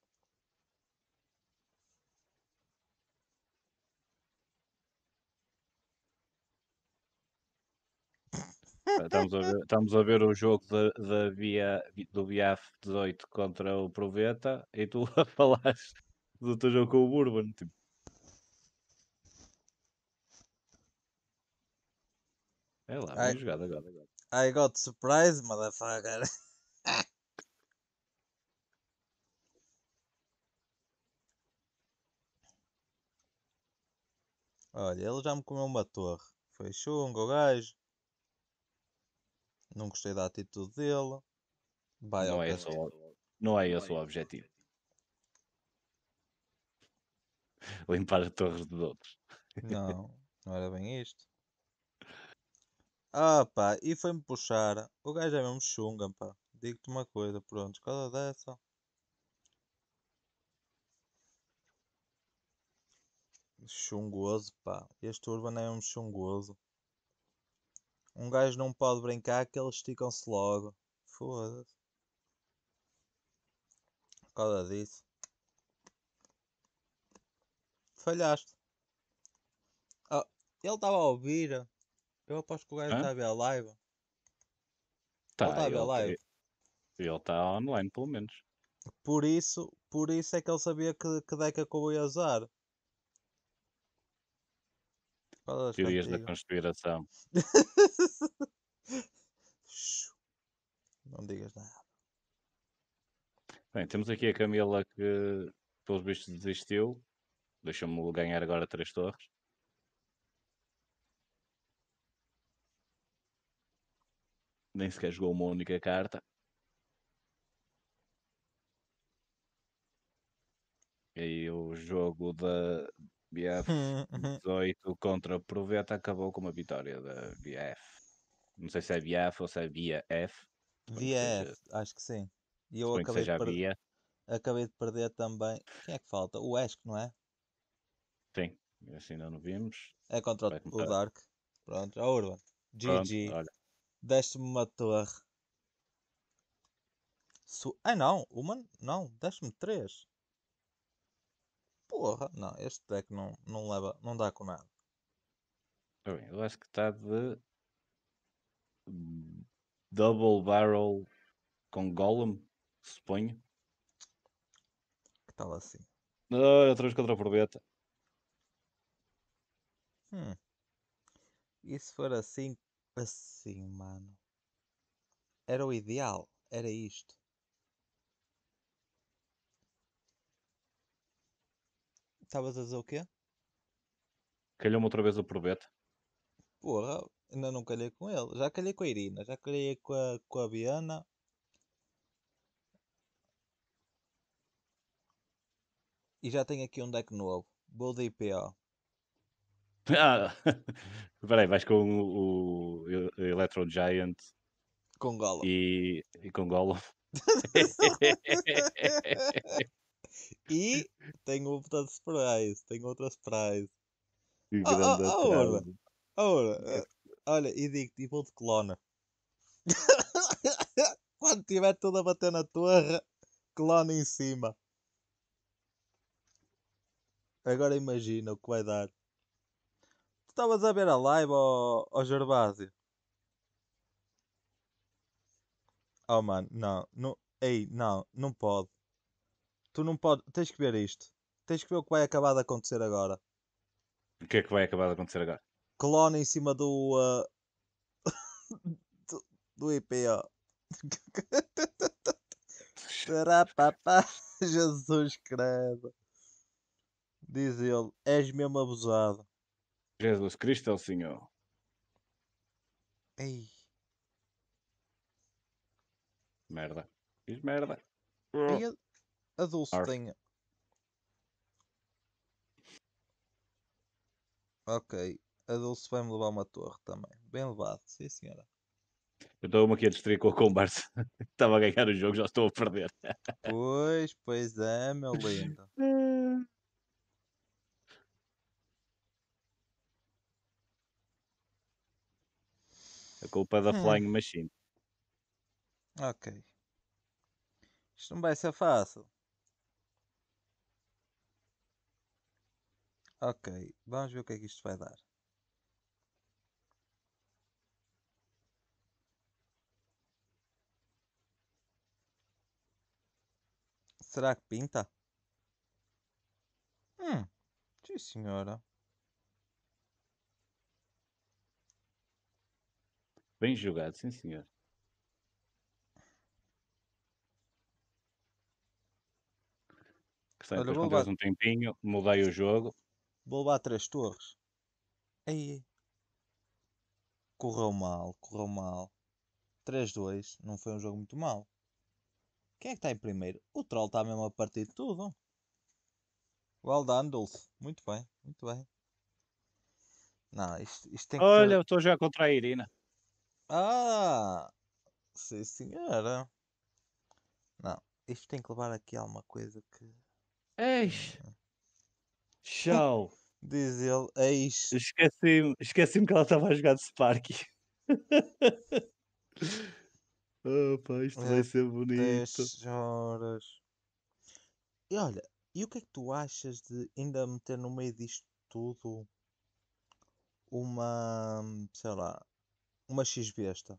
Estamos a ver, estamos a ver o jogo de, de via, do Biaf 18 contra o Proveta e tu a falares do teu jogo com o Bourbon. Tipo. É lá, bem I, jogado agora, agora. I got surprise, motherfucker. Olha, ele já me comeu uma torre. Foi chungo, gajo não gostei da atitude dele. Vai não, é esse o, é não é esse o objetivo. Limpar a torre dos outros. Não, não era bem isto. Ah pá, e foi-me puxar. O gajo é mesmo chunga, pá. Digo-te uma coisa, pronto, cada dessa. Chungoso, pá. Este Urban é um chungoso. Um gajo não pode brincar que eles esticam-se logo. Foda-se. Por causa disso. Falhaste. Oh, ele estava a ouvir. Eu aposto que o gajo está a ver a live. Tá, ele está a ver a live. Ele está online, pelo menos. Por isso, por isso é que ele sabia que, que deck acabou é a usar. Qual Teorias da conspiração. Não digas nada. Bem, temos aqui a Camila que, pelos bichos, desistiu. Deixa-me ganhar agora três torres. Nem sequer jogou uma única carta. E aí o jogo da, BF 18 contra Proveta acabou com uma vitória da BF. Não sei se é BF ou se é BF. BF, acho que sim. E eu acabei de, perder, acabei de perder também. Quem é que falta? O Esk, não é? Sim, assim ainda não vimos. É contra Vai o Dark. Pronto, a é Urban. GG. Deste-me uma torre. Su ah não, uma não, deste-me três. Porra, não, este deck não, não leva, não dá com nada. Tá bem, eu acho que está de double barrel com golem, suponho. Que tal assim? Ah, outra vez contra a probeta. Hum. E se for assim, assim, mano. Era o ideal, era isto. Estavas a dizer o quê? Calhou-me outra vez o probete Porra, ainda não calhei com ele. Já calhei com a Irina, já calhei com a, com a Biana. E já tenho aqui um deck novo. Vou de IPO. Ah, aí, vais com o, o Electro Giant. Com Golo E, e com Golo E tenho outras praias, tenho outras praias. Que grande oh, oh, oh, olha, e digo-te, tipo, e vou de clona. Quando tiver tudo a bater na torre, clona em cima. Agora imagina o que vai dar. Tu estavas a ver a live ao, ao Gervásio? Oh mano, não, não, ei, não, não pode. Tu não podes. Tens que ver isto. Tens que ver o que vai acabar de acontecer agora. O que é que vai acabar de acontecer agora? Clone em cima do. Uh... do, do IPO. Jesus credo. Diz ele, és mesmo abusado. Jesus Cristo é o Senhor. Ei. Merda. Diz merda. Ei, Adulto Ar. tem. Ok. A Dulce vai-me levar uma torre também. Bem levado, sim senhora. Eu estou-me aqui a destruir com o conversa. Estava a ganhar o jogo, já estou a perder. pois, pois é, meu lindo. a culpa é da hum. Flying Machine. Ok. Isto não vai ser fácil. Ok, vamos ver o que é que isto vai dar. Será que pinta? Hum, sim senhora. Bem jogado, sim senhor. Que Olha, depois vou um tempinho, mudei o jogo Vou levar três torres. Aí. Correu mal, correu mal. 3-2, não foi um jogo muito mal. Quem é que está em primeiro? O Troll está mesmo a partir de tudo. Well done, Dulce. Muito bem, muito bem. Não, isto, isto tem que Olha, ter... eu estou a jogar contra a Irina. Ah! Sim, senhora. Não, isto tem que levar aqui a alguma coisa que. Eis! Hum. Tchau. Diz ele, eis. É esqueci-me esqueci que ela estava a jogar de Sparky. Opa, isto é, vai ser bonito. 10 horas. E olha, e o que é que tu achas de ainda meter no meio disto tudo uma, sei lá, uma X-Besta?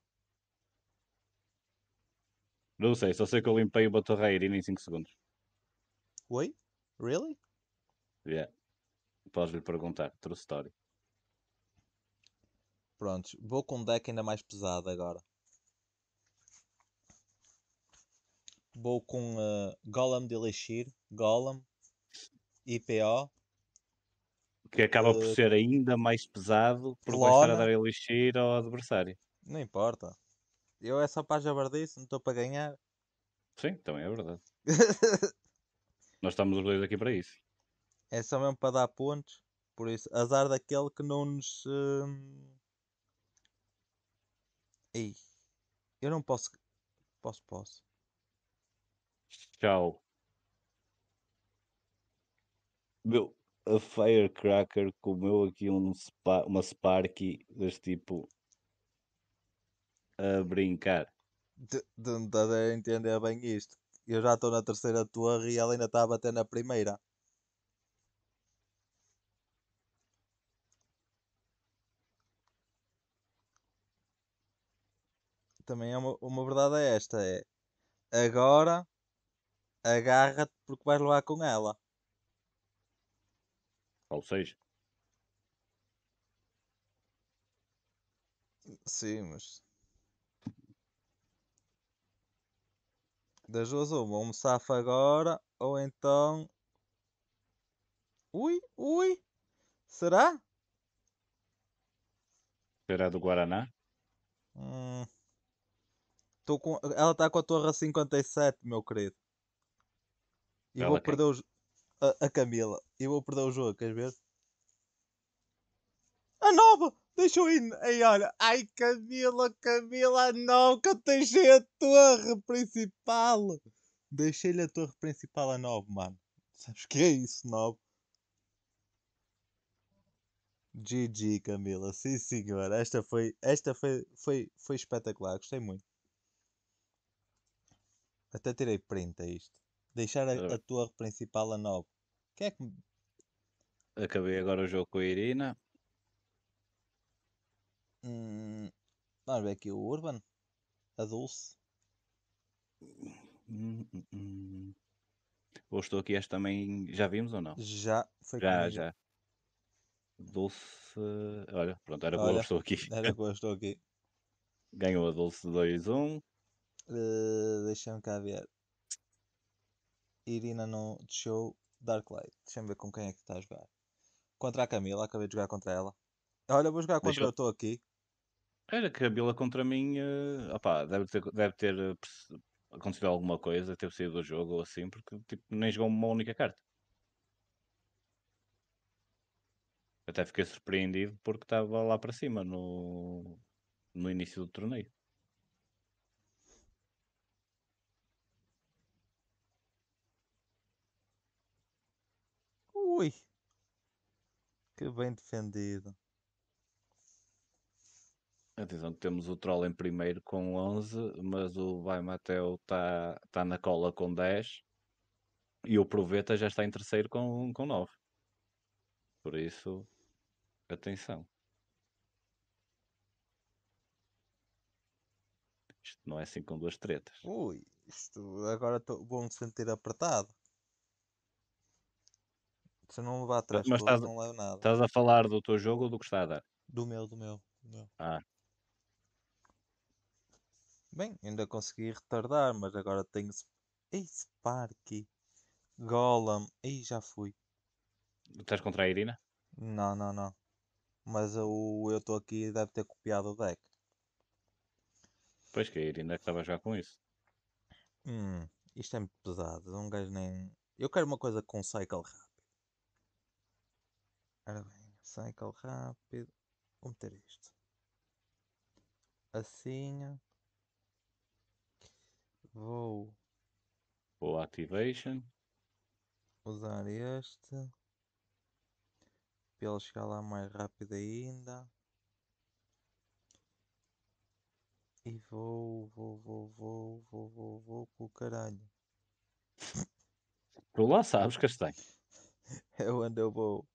Não sei, só sei que eu limpei o Batorreiro em 5 segundos. Oi? Really? Yeah. Podes lhe perguntar, true story. Prontos, vou com um deck ainda mais pesado agora. Vou com uh, Golem de Elixir, Golem, IPO. Que acaba por eh, ser ainda mais pesado por estar a dar Elixir ao adversário. Não importa. Eu é só para jabardice, não estou para ganhar. Sim, também é verdade. Nós estamos os dois aqui para isso é só mesmo para dar pontos. Por isso, azar daquele que não nos. Hum, Ei, eu não posso. Posso, posso. Tchau. Meu, a Firecracker comeu aqui um spa, uma Spark deste tipo a brincar. não estás a entender bem isto. Eu já estou na terceira torre e ela ainda está a bater na primeira. também é uma, uma verdade é esta: é agora agarra-te porque vais levar com ela. Ou seja, sim, mas das duas uma, ou me safo agora, ou então. Ui, ui! Será? Será do Guaraná? Hum. Tô com... Ela está com a torre 57, meu querido. E vou quem? perder o... a, a Camila. E vou perder o jogo, queres ver? A nova! Deixa eu ir. Ai, olha. Ai, Camila, Camila, não, que eu deixei a torre principal. Deixei-lhe a torre principal a nova mano. Sabes que é isso, nova GG, Camila. Sim, senhor. Esta foi, esta foi, foi, foi espetacular. Gostei muito. Até tirei print a isto. Deixar a, tá a torre principal a 9. Quem é que. Acabei agora o jogo com a Irina. Hum, vamos ver aqui o Urban. A Dulce. Hum, hum, hum. Ou estou aqui, este também já vimos ou não? Já, foi Já, já. Dulce. Olha, pronto, era Olha, boa, estou aqui. Era boa, estou aqui. Ganhou a Dulce 2-1. Eh, deixa-me cá ver. Irina não deixou Darklight. Deixa-me ver com quem é que está a jogar. Contra a Camila, acabei de jogar contra ela. Olha, vou jogar contra eu estou aqui. Era que a Camila contra mim uh, opá, deve ter, deve ter eh, acontecido alguma coisa, ter saído do jogo ou assim, porque tipo, nem jogou uma única carta. Até fiquei surpreendido porque estava lá para cima no, no início do torneio. Que é bem defendido. Atenção temos o Troll em primeiro com 11, mas o Vai Mateo está tá na cola com 10 e o Proveta já está em terceiro com, com 9. Por isso, atenção. Isto não é assim com duas tretas. Ui, isto agora tô, bom me sentir apertado. Se não levar atrás, mas estás, não levo nada. Estás a falar do teu jogo ou do que está a dar? Do meu, do meu. Do meu. Ah. Bem, ainda consegui retardar, mas agora tenho. Ei, Sparky. Golem. Ei, já fui. Estás contra a Irina? Não, não, não. Mas o eu estou aqui deve ter copiado o deck. Pois que a Irina é que estava a jogar com isso. Hum, isto é muito pesado. Um gajo nem. Eu quero uma coisa com cycle Ora bem, cycle rápido. Vou meter isto. Assim. Vou. Vou activation. Usar este. Para ele chegar lá mais rápido ainda. E vou, vou, vou, vou, vou, vou, vou com o caralho. Tu lá sabes, Castanho. É onde eu vou.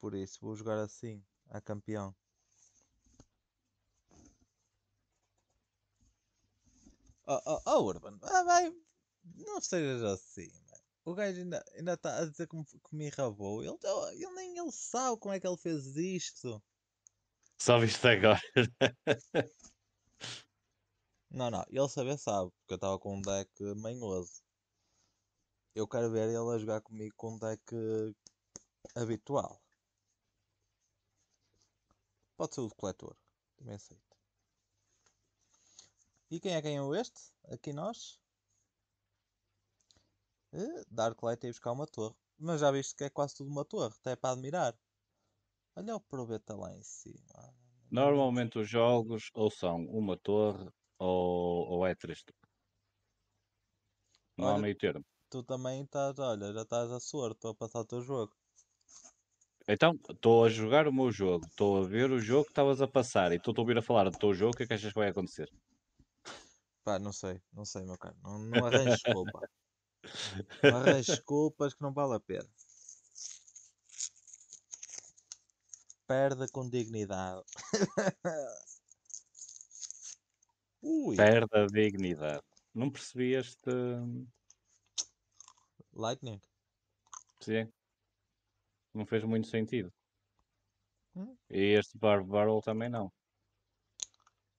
Por isso vou jogar assim, a campeão. Oh, oh, oh Urban, ah, vai, não sejas assim, mano. O gajo ainda está a dizer que me, que me roubou Ele, tá, ele, nem ele sabe como é que ele fez isto. Só viste agora. não, não, ele saber sabe, porque eu estava com um deck manhoso. Eu quero ver ele a jogar comigo com um deck habitual. Pode ser o coletor. Também aceito. E quem é quem é este? Aqui nós. Eh, Dark Light é buscar uma torre. Mas já viste que é quase tudo uma torre, até é para admirar. Olha o probeta lá em cima. Normalmente os jogos ou são uma torre ou, ou é três Não olha, há meio termo. Tu também estás, olha, já estás a sorte para passar o teu jogo. Então, estou a jogar o meu jogo, estou a ver o jogo que estavas a passar e estou a ouvir a falar do teu jogo, o que é que achas que vai acontecer? Pá, não sei, não sei, meu caro. Não, não arranjo desculpa. não arranjo desculpas que não vale a pena. Perda com dignidade. Ui. Perda dignidade. Não percebi este. Hum, Lightning? Sim não fez muito sentido. Hum? E este Bar Barrel também não.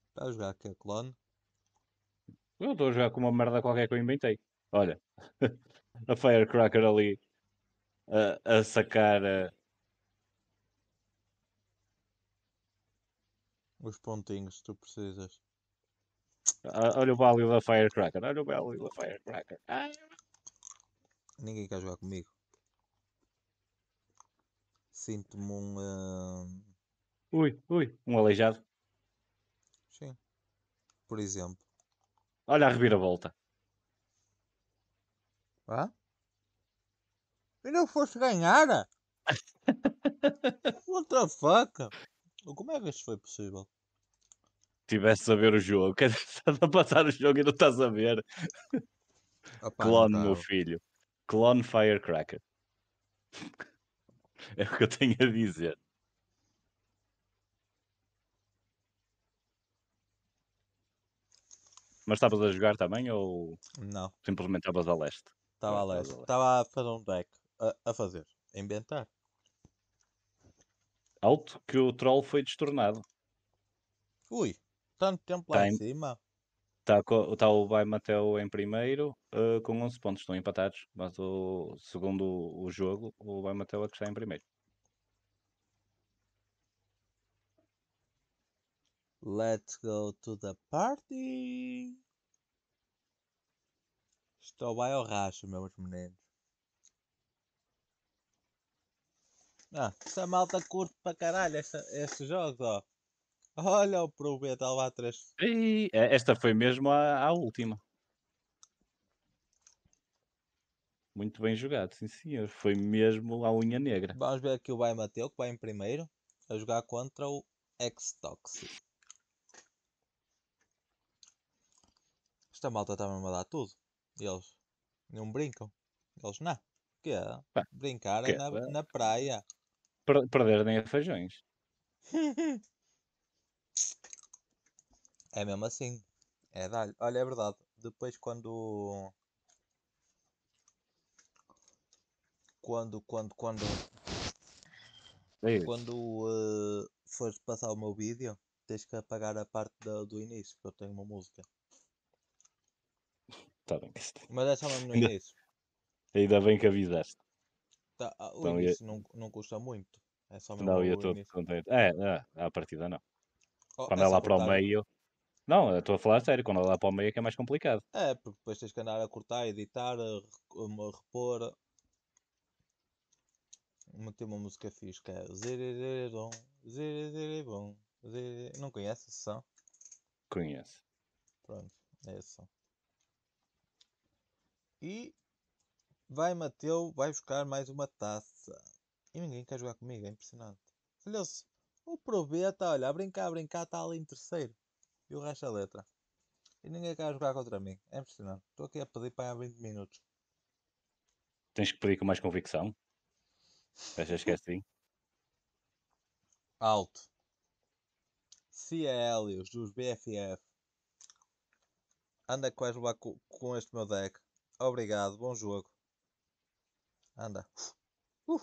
Está a jogar que é clone? Eu estou a jogar com uma merda qualquer que eu inventei. Olha, a Firecracker ali a, a sacar a... Eh, os pontinhos que tu precisas. Ah, olha o value da Firecracker, olha o value da Firecracker. Ah. Ninguém quer jogar comigo sinto-me um. Uh... Ui, ui, um aleijado. Sim. Por exemplo. Olha a reviravolta. Hã? E não fosse ganhar? Outra faca. Como é que isto foi possível? Tivesse a ver o jogo, estás a passar o jogo e não estás a ver. Opa, Clone, então. meu filho. Clone Firecracker. É o que eu tenho a dizer. Mas estavas a jogar também ou Não, simplesmente estavas a leste? estava a leste. Estava a fazer um deck. A, a fazer. A inventar. Alto que o troll foi destornado. Ui, tanto tempo lá tá em cima. Está, o o Mateu em primeiro uh, com 11 pontos, estão empatados, mas o, segundo o jogo, o Mateu é que está em primeiro. Let's go to the party! Estou é bem ao racho, meus meninos. Ah, essa malta curte para caralho esta, estes jogos, ó. Olha o Probeta vai atrás. É, esta foi mesmo a, a última. Muito bem jogado, sim senhor. Foi mesmo a unha negra. Vamos ver aqui o Vai Mateu, que vai em primeiro, a jogar contra o X-Toxic. Esta malta está mesmo a dar tudo. Eles não brincam. Eles não. Que é? Pá, Brincarem é, Na, na praia. Per perderem a feijões. É mesmo assim. É Olha, é verdade. Depois quando. Quando, quando, quando. É quando uh, fores passar o meu vídeo, tens que apagar a parte do início, que eu tenho uma música. Tá bem Mas é só mesmo no início. Ainda bem que avisaste. Tá, ah, o então, início é- não, não custa muito. É só mesmo não, eu estou contente. É, é, à partida não quando é ela é para o meio. Não, estou a falar sério, quando ela é para o meio é que é mais complicado. É, porque depois tens que andar a cortar, editar, a repor. Meti uma música fixe que é bom Ziririribom, Não conhece esse som? Conheço. Pronto, é esse som. E vai Mateu, vai buscar mais uma taça. E ninguém quer jogar comigo, é impressionante. olha se o Proveta, tá, olha, a brincar, a brincar, está ali em terceiro. E o resto é letra. E ninguém quer jogar contra mim. É impressionante. Estou aqui a pedir para há 20 minutos. Tens que pedir com mais convicção? Achas que é assim? Alto. Cia é Helios, dos BFF. Anda que vais levar com, com este meu deck. Obrigado, bom jogo. Anda. Uh,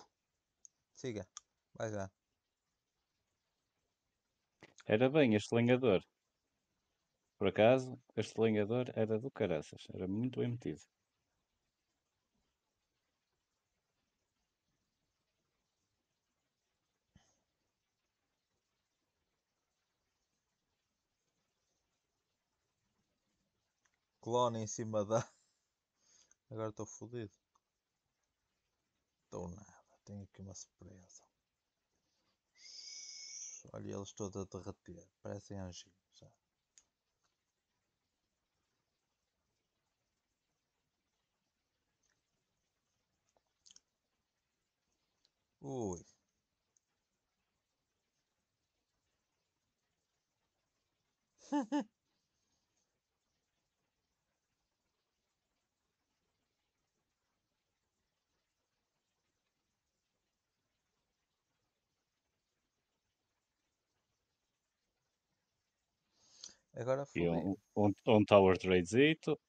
siga. Vai já. Era bem, este lenhador. Por acaso, este lenhador era do caraças. Era muito bem metido. Clone em cima da... Agora estou fodido. Estou nada. Tenho aqui uma surpresa. Olha eles todos a derreter. Parecem anjinhos, sabe? Ui. Agora foi. Um, um, um Tower Tradezito.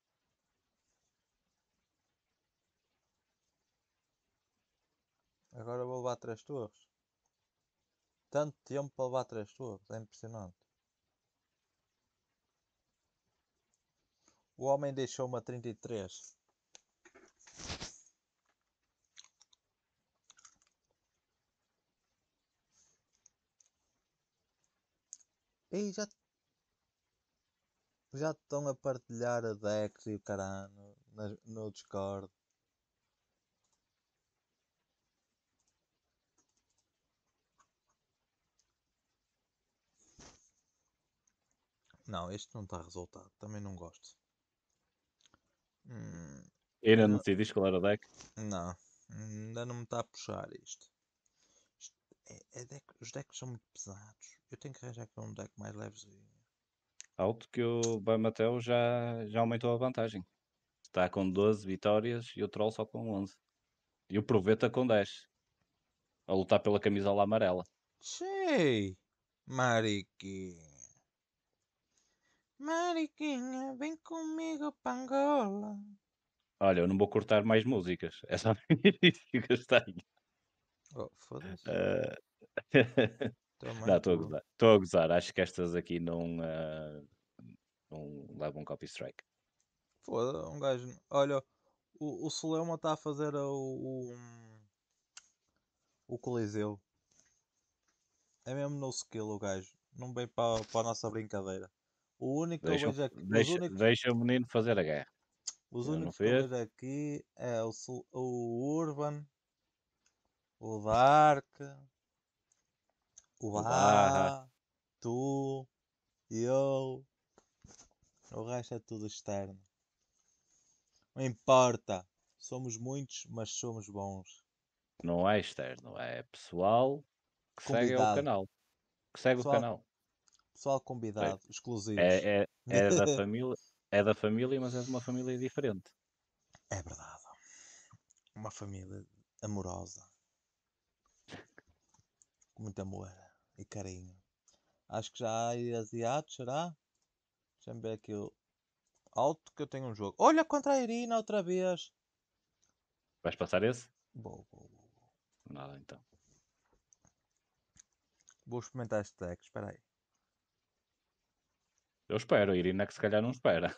Agora vou levar três torres. Tanto tempo para levar três torres, é impressionante. O homem deixou trinta e 33. e já já estão a partilhar a Dex e o caralho no, Discord. Não, este não está resultado. Também não gosto. Hum, Ainda não te diz qual era a deck? Não, ainda não me está a puxar isto. isto é, é deck, os decks são muito pesados. Eu tenho que arranjar aqui um deck mais levezinho alto que o Bamateu já, já aumentou a vantagem. Está com 12 vitórias e o Troll só com 11. E o Proveta com 10. A lutar pela camisola amarela. Sei, Mariquinha. Mariquinha, vem comigo para Angola. Olha, eu não vou cortar mais músicas. É só isso que eu tenho. Oh, foda-se. Uh... estou a gozar. Estou a gozar. Acho que estas aqui não, uh, não levam um copy strike. Foda, um gajo. Olha, o, o Soleuma está a fazer o, o, o Coliseu. É mesmo no skill o gajo. Não vem para, para a nossa brincadeira. O único que deixa, eu vejo aqui. Deixa, únicos... deixa o menino fazer a guerra. Os únicos que eu vejo aqui é o, o Urban, o Dark. O A, tu, eu. O resto é tudo externo. Não importa. Somos muitos, mas somos bons. Não é externo, é pessoal que convidado. segue o canal. Que segue pessoal, o canal. Pessoal é, convidado, é. exclusivo. É, é, é da família, é da família, mas é de uma família diferente. É verdade. Uma família amorosa. Com muito amor e carinho. Acho que já há asiados, será? Deixa-me ver aqui alto que eu tenho um jogo. Olha contra a Irina outra vez. Vais passar esse? Boa, boa, boa. Nada então. Vou experimentar este deck, espera aí. Eu espero, a Irina que se calhar não espera.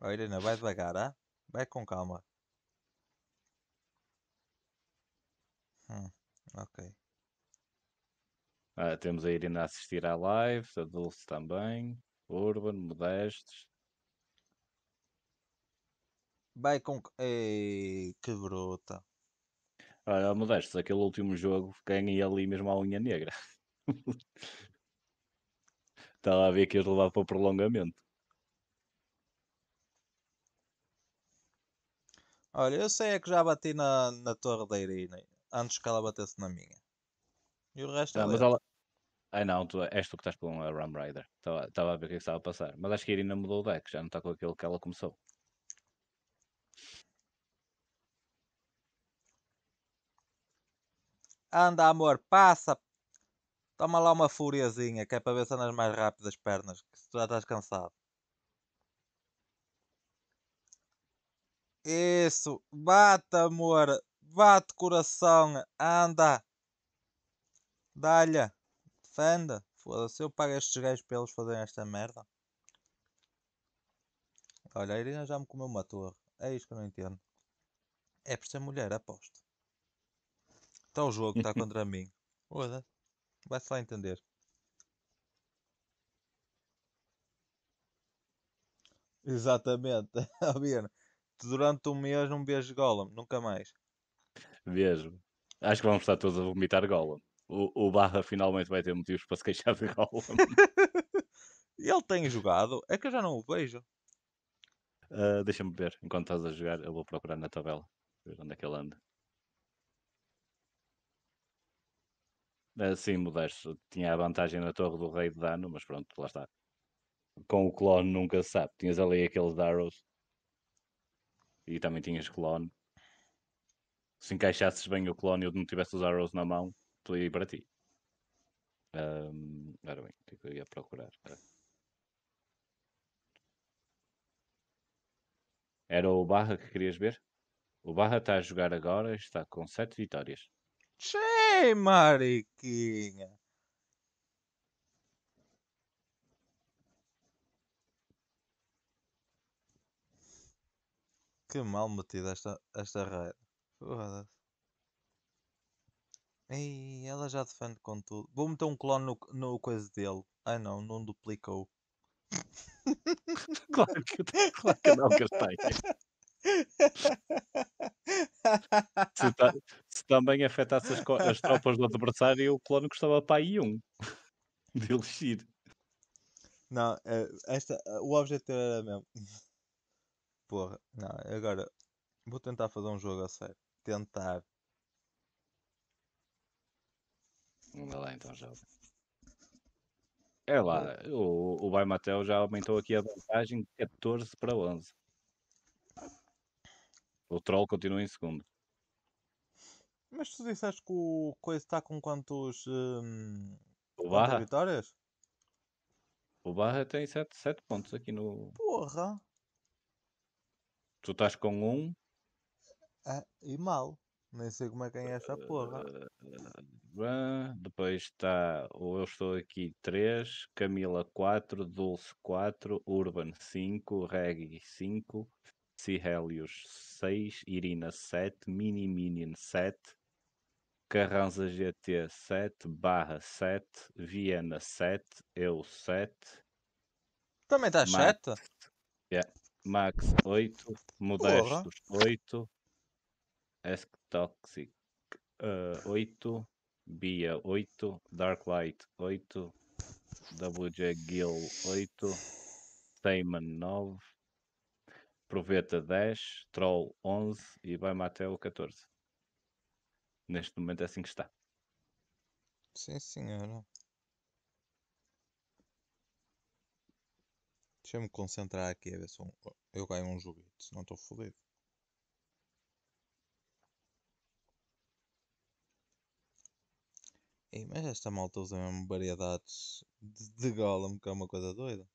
oh, Irina, vai devagar, ah? vai com calma. Hum, ok. Ah, temos a Irina a assistir à live, a Dulce também, Urban, Modestes. Vai com. Ei, que grota. Olha, Modestes, aquele último jogo ganhei ali mesmo a unha negra. Estava a ver que ia levar para o prolongamento. Olha, eu sei é que já bati na, na torre da Irina antes que ela batesse na minha. E o resto é Não, é mas ela... Ah não, tu, és tu que estás com a Ram Rider. Estava a ver o é que estava a passar. Mas acho que a Irina mudou o deck, já não está com aquilo que ela começou. Anda, amor, passa. Toma lá uma fúriazinha, que é para ver se andas mais rápido as pernas, que se tu já estás cansado. Isso, bate, amor, bate, coração, anda dá Fanda. Foda-se, eu pago estes gajos para eles fazerem esta merda. Olha, a Irina já me comeu uma torre. É isto que eu não entendo. É por ser mulher, aposto. Está o jogo, está contra mim. foda Vai-se lá entender. Exatamente. Albino, tu durante um mês não beijo Golem, nunca mais. Vejo. Acho que vamos estar todos a vomitar Golem o, o Barra finalmente vai ter motivos para se queixar de Gollum. ele tem jogado, é que eu já não o vejo. Uh, Deixa-me ver, enquanto estás a jogar, eu vou procurar na tabela, ver onde é que ele anda. sim, Modesto tinha a vantagem na Torre do Rei de Dano, mas pronto, lá está. Com o clone nunca se sabe. Tinhas ali aqueles Darrows e também tinhas clone. Se encaixasses bem o clone e eu não tivesse os Arrows na mão, estou aí para ti. Um, ora bem, o que é que eu ia procurar? Era o Barra que querias ver? O Barra está a jogar agora e está com 7 vitórias. Sei, Mariquinha! Que mal metida esta, esta raid. Foda-se. Ei, ela já defende com tudo. Vou meter um clone no, no coisa dele. Ah não, não duplicou. claro, que, claro que não, Castanha. se, ta, se, também afetasse as, as, tropas do adversário, o clone gostava para aí um de elixir. Não, eh, esta, eh, o objetivo era mesmo. Porra, não, agora vou tentar fazer um jogo a sério. Tentar. Vamos lá então, já. É lá, o, o Baimatel já aumentou aqui a vantagem de 14 para 11. O Troll continua em segundo. Mas tu disseste que o Coisa está com quantos. Hum, o Barra? vitórias? O Barra tem 7, 7 pontos aqui no. Porra! Tu estás com 1. Um. É, e mal. Nem sei como é que é eh, essa porra. Uh, depois está o Eu Estou Aqui 3, Camila 4, Dulce 4, Urban 5, Reggae 5, Cihelios 6, Irina 7, Mini Minion 7, Carranza GT 7, Barra 7, Viena 7, Eu 7. Também está 7? Yeah. Max 8, Modestos 8, Toxic uh, eh, 8, Bia 8, Darklight 8, WJ Gill 8, Tayman 9, Proveta 10, Troll 11 e vai-me até o 14. Neste momento é assim que está. Sim, senhora. Deixa-me concentrar aqui a ver se eu ganho um joguete, senão estou fodido. Ei, mas esta malta usa mesmo variedades de, de Golem, que é uma coisa doida.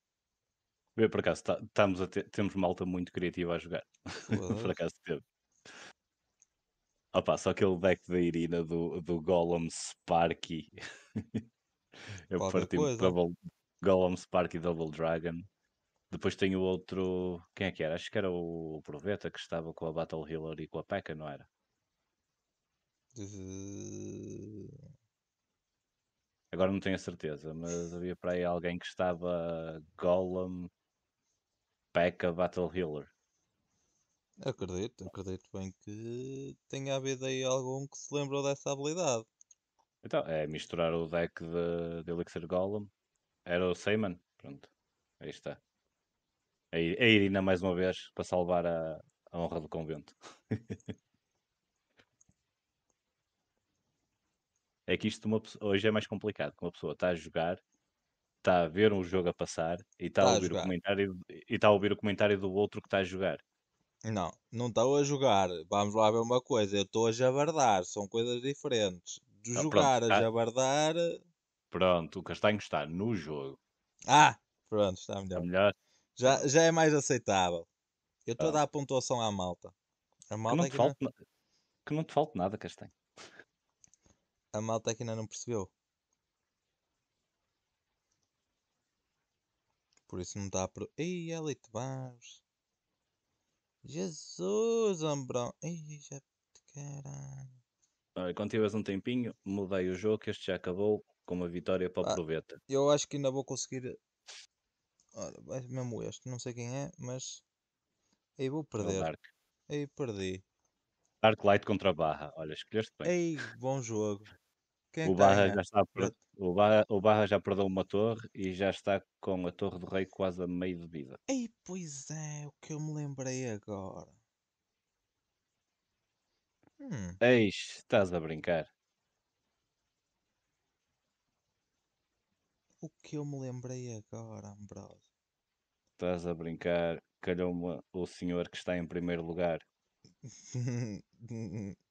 Eu, por acaso, tá, estamos te, temos malta muito criativa a jogar. por acaso teve. Opa, só aquele deck da Irina do, do Golem Sparky. Eu parti coisa. Double, Golem Sparky Double Dragon. Depois tem o outro. Quem é que era? Acho que era o Proveta que estava com a Battle Healer e com a P.E.K.K.A, não era? Uh... Agora não tenho a certeza, mas havia para aí alguém que estava Golem P.E.K.K.A. Battle Healer. Acredito, acredito bem que tenha havido aí algum que se lembrou dessa habilidade. Então, é misturar o deck de, de Elixir Golem. Era o Seiman. Pronto, aí está. A Irina mais uma vez para salvar a, a honra do convento. É que isto uma, hoje é mais complicado, que uma pessoa está a jogar, está a ver um jogo a passar e está, tá a, ouvir a o comentário, e está a ouvir o comentário do outro que está a jogar. Não, não estou a jogar. Vamos lá ver uma coisa. Eu estou a jabardar, são coisas diferentes. De ah, jogar pronto, a tá. jabardar. Eh, pronto, o Castanho está no jogo. Ah, pronto, está melhor. Está melhor. Já, já é mais aceitável. Eu estou ah. a dar a pontuação à malta. A malta que, não te é que... Falte, que não te falte nada, Castanho. A malta que ainda não percebeu. Por isso não está a. Pro... Ei, Elite Bars. Jesus, Ambrão. Ei, já. Caralho. Olha, quando tiveres um tempinho, mudei o jogo. Este já acabou com uma vitória para o ah, Proveta. Eu acho que ainda vou conseguir. Olha, é mesmo este. Não sei quem é, mas. Ei, vou é perder. Ei, perdi. Dark Light contra Barra. Olha, escolheste bem. Ei, bom jogo. Quem é o, Barra já está, per... o, Barra, o Barra já perdeu uma torre e já está com a Torre do Rei quase a meio de vida. Ei, pois é, o que eu me lembrei agora. Hum. Eis, estás a brincar. O que eu me lembrei agora, Ambrose? Estás a brincar, calhou-me o senhor que está em primeiro lugar.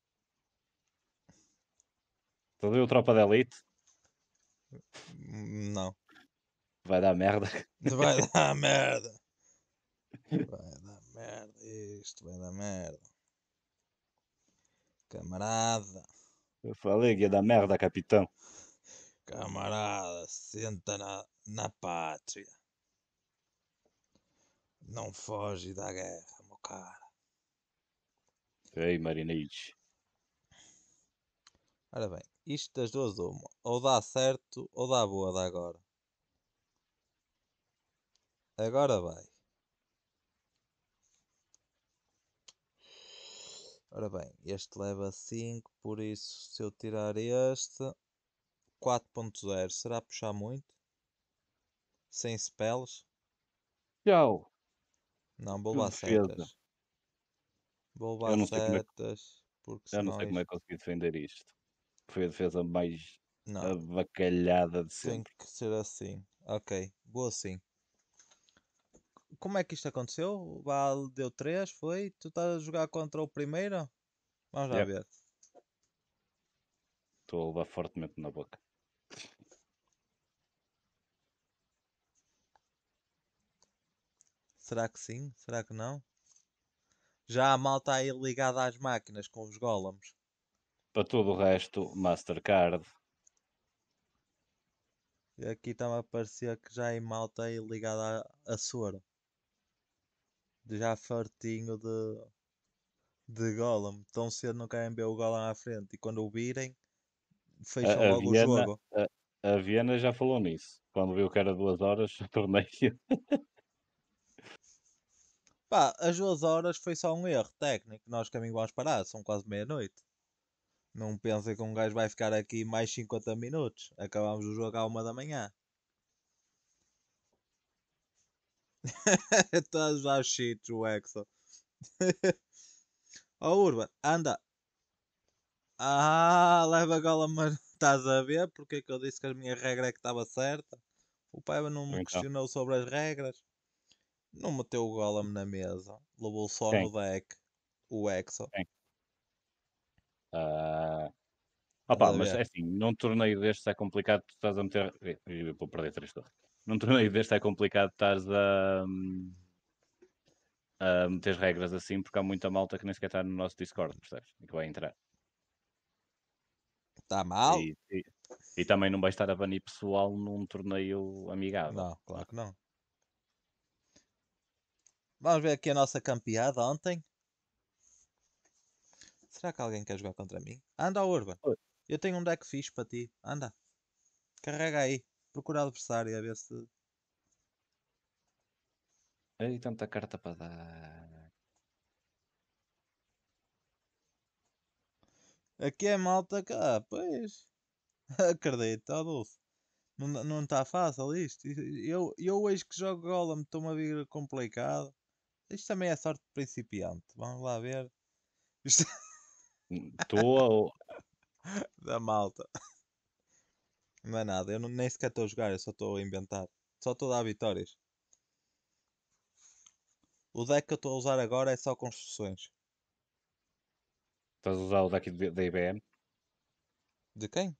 Estás a ver o Tropa da Elite? Não. Vai dar merda. Vai dar merda. Vai dar merda. Isto vai dar merda. Camarada. Eu falei que ia dar merda, capitão. Camarada, senta na, na pátria. Não foge da guerra, meu cara. Ei, Marinês. Ora bem, isto das duas uma. Ou dá certo ou dá boa da agora. Agora vai. Ora bem, este leva 5, por isso se eu tirar este 4.0, será puxar muito? Sem spells? Tchau. Não, vou levar setas. Vou levar setas. eu não sei como é que é consegui defender isto. Foi a defesa mais não. abacalhada de sempre. Tem que ser assim. Ok, boa sim. Como é que isto aconteceu? O Bal deu 3, foi? Tu estás a jogar contra o primeiro? Vamos lá yep. ver. Estou a levar fortemente na boca. Será que sim? Será que não? Já a malta aí ligada às máquinas com os golems. Para tudo o resto, Mastercard. aqui estava a parecer que já em malta aí ligada a, a Já fartinho de, de Golem. Tão cedo não querem ver o Golem à frente. E quando o virem, fecham a, logo Viena, o jogo. A, a Viena já falou nisso. Quando viu que era duas horas, torneio. Pá, as duas horas foi só um erro técnico. Nós caminhamos para lá, são quase meia-noite. Não pensa que um gajo vai ficar aqui mais 50 minutos. Acabamos o jogo à uma da manhã. Estás a cheats o Exo. Ó oh, Urban, anda. Ah, leva a gola, mas estás a ver porque é que eu disse que a minha regra é que estava certa? O pai não me então. questionou sobre as regras. Não meteu o Golem na mesa. Levou só Quem? no deck. O Exo. Quem? Uh, ah, opa, mas é assim, num torneio deste é complicado, tu estás a meter. Eh, vou perder três torres. Num torneio deste é complicado, estás a, hum, a meter regras assim, porque há muita malta que nem sequer está no nosso Discord, percebes? E que vai entrar. Está mal? E, e, e, também não vai estar a banir pessoal num torneio amigável. Não, claro que não. Vamos ver aqui a nossa campeada ontem. Será que alguém quer jogar contra mim? Anda, Urban. Oi. Eu tenho um deck fixe para ti. Anda. Carrega aí. Procura adversário a ver se. Aí tanta então carta para dar. Aqui é malta cá, pois. Acredito, ó Não está fácil isto. Eu, eu hoje que jogo Golem estou-me vida vir complicado. Isto também é sorte de principiante. Vamos lá ver. Isto ou. da malta. Não é nada, eu nem sequer estou a jogar, eu só estou a inventar. Só estou a dar vitórias. O deck que eu estou a usar agora é só construções. Estás a usar o deck da IBM? De quem?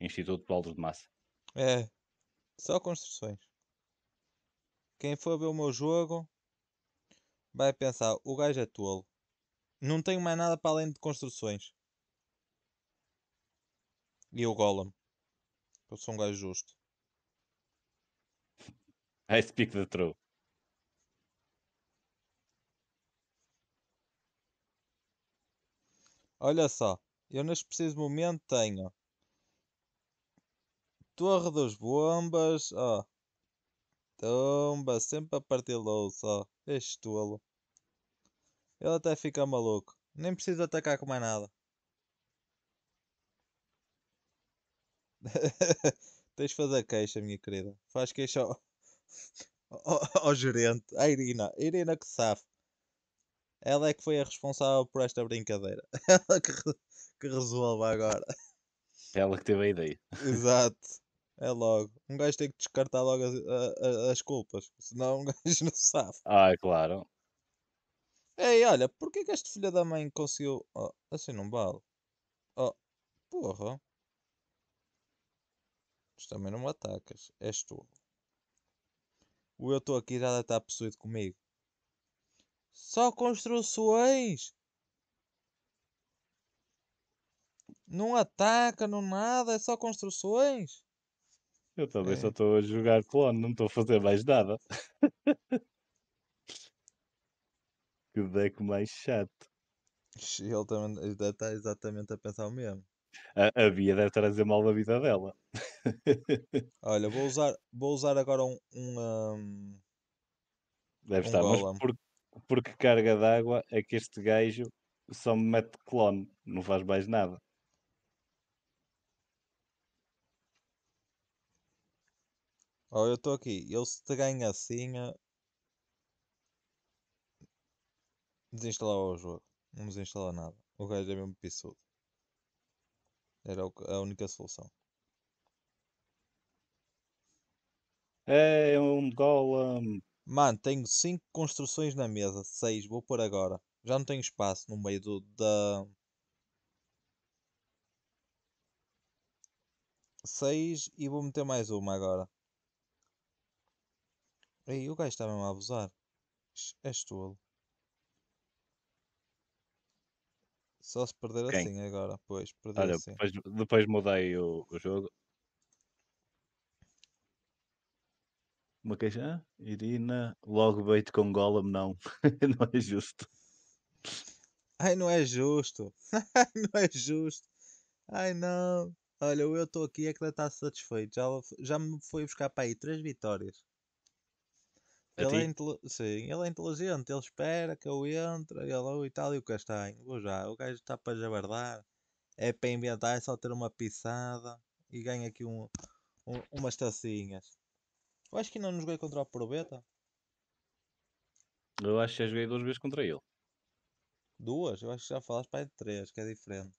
Instituto de Baldos de Massa. É, só construções. Quem for ver o meu jogo vai pensar: o gajo é tolo. Não tenho mais nada para além de construções. E o Golem. Eu sou um gajo justo. I speak the truth. Olha só, eu neste preciso momento tenho Torre das Bombas, ó. Oh. Tomba, sempre a partir louça, ó. Oh. Este tolo. Ele até fica maluco. Nem precisa atacar com mais nada. Tens de fazer queixa, minha querida. Faz queixa ao, ao, ao gerente, à Irina. A Irina que sabe. Ela é que foi a responsável por esta brincadeira. Ela que, que resolve agora. Ela que teve a ideia. Exato. É logo. Um gajo tem que descartar logo as, as, as culpas. Senão um gajo não sabe. Ah, é claro. Ei, olha, porquê que este filho da mãe conseguiu. Oh, assim não vale. Oh, porra. Mas também não me atacas. És tu. O eu estou aqui já estar possuído comigo. Só construções. Não ataca, não nada, é só construções. Eu também é. só estou a jogar clone, não estou a fazer mais nada. Que deck mais chato. Ele também Deve está exatamente a pensar o mesmo. A, a Bia deve trazer mal da vida dela. Olha, vou usar, vou usar agora um. um, um deve um estar, golem. mas por, porque carga d'água é que este gajo só me mete clone, não faz mais nada. Olha, eu estou aqui. Eu se te a. assim, eh, desinstalar o jogo. Não desinstalar nada. O gajo é mesmo pissudo. Era a única solução. É, é um golem. Hum. Mano, tenho 5 construções na mesa. 6, vou pôr agora. Já não tenho espaço no meio do, da. 6 e vou meter mais uma agora. Ei, o gajo está mesmo a abusar. És tolo. Só se perder Quem? assim agora, pois. Perder Olha, assim. depois, depois mudei o, o jogo. Uma queixa? Ah, Irina, logo beito com Golem, não. não é justo. Ai, não é justo. não é justo. Ai, não. Olha, eu estou aqui é que ele está satisfeito. Já, já me foi buscar para aí três vitórias ele, é Sim, ele é inteligente, ele espera que eu entre, ele e é tal e o castanho. Vou já, o gajo está para jabardar, é para inventar, é só ter uma pisada e ganha aqui um, um, umas tacinhas. Eu acho que não nos joguei contra o Probeta. Eu acho que já joguei duas vezes contra ele. Duas? Eu acho que já falaste para aí de três, que é diferente.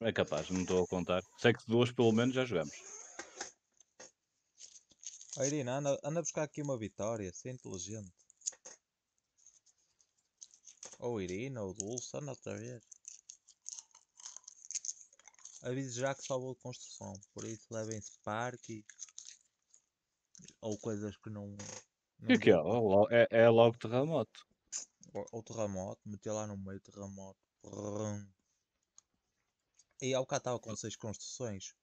É capaz, não estou a contar. Sei que duas pelo menos já jogamos. A Irina, anda, anda buscar aqui uma vitória, ser inteligente. Ou Irina, ou Dulce, anda outra vez. Aviso já que só vou de construção, por isso levem-se parque ou coisas que não. não que é? é? É logo terremoto. Ou, terremoto, meter lá no meio terremoto. E ao cá estava com seis construções,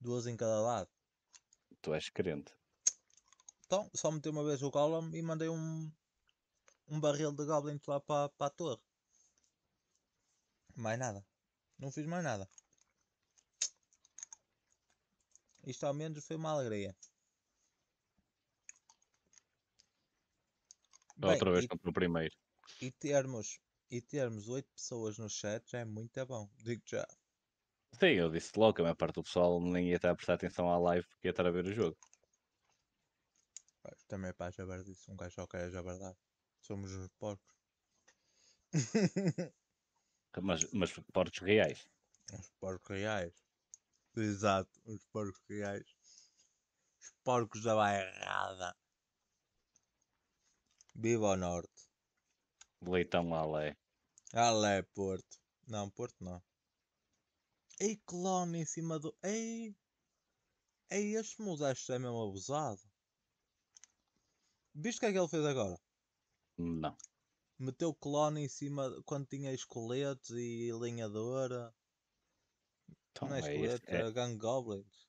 duas em cada lado. Tu és crente. Então, só meti uma vez o Golem e mandei um, um barril de Goblin lá para, para a torre. Mais nada. Não fiz mais nada. Isto ao menos foi uma alegria. outra vez e, contra o primeiro. E termos, e termos 8 pessoas no chat já é muito bom, digo já. Sim, eu disse logo que a maior parte do pessoal nem ia estar a prestar atenção à live porque ia estar a ver o jogo também é para a disso. Um gajo só quer é a jabardar. Somos os porcos. mas, mas porcos reais. Os porcos reais. Exato, os porcos reais. Os porcos da bairrada. Viva o Norte. Leitão Alé. Alé, Porto. Não, Porto não. Ei, clone em cima do. Ei! Ei, este modesto é mesmo abusado. Viste o que é que ele fez agora? Não. Meteu clone em cima quando tinha esqueletos e lenhadora. Então, não é esqueleto, é, é, é Gang Goblins.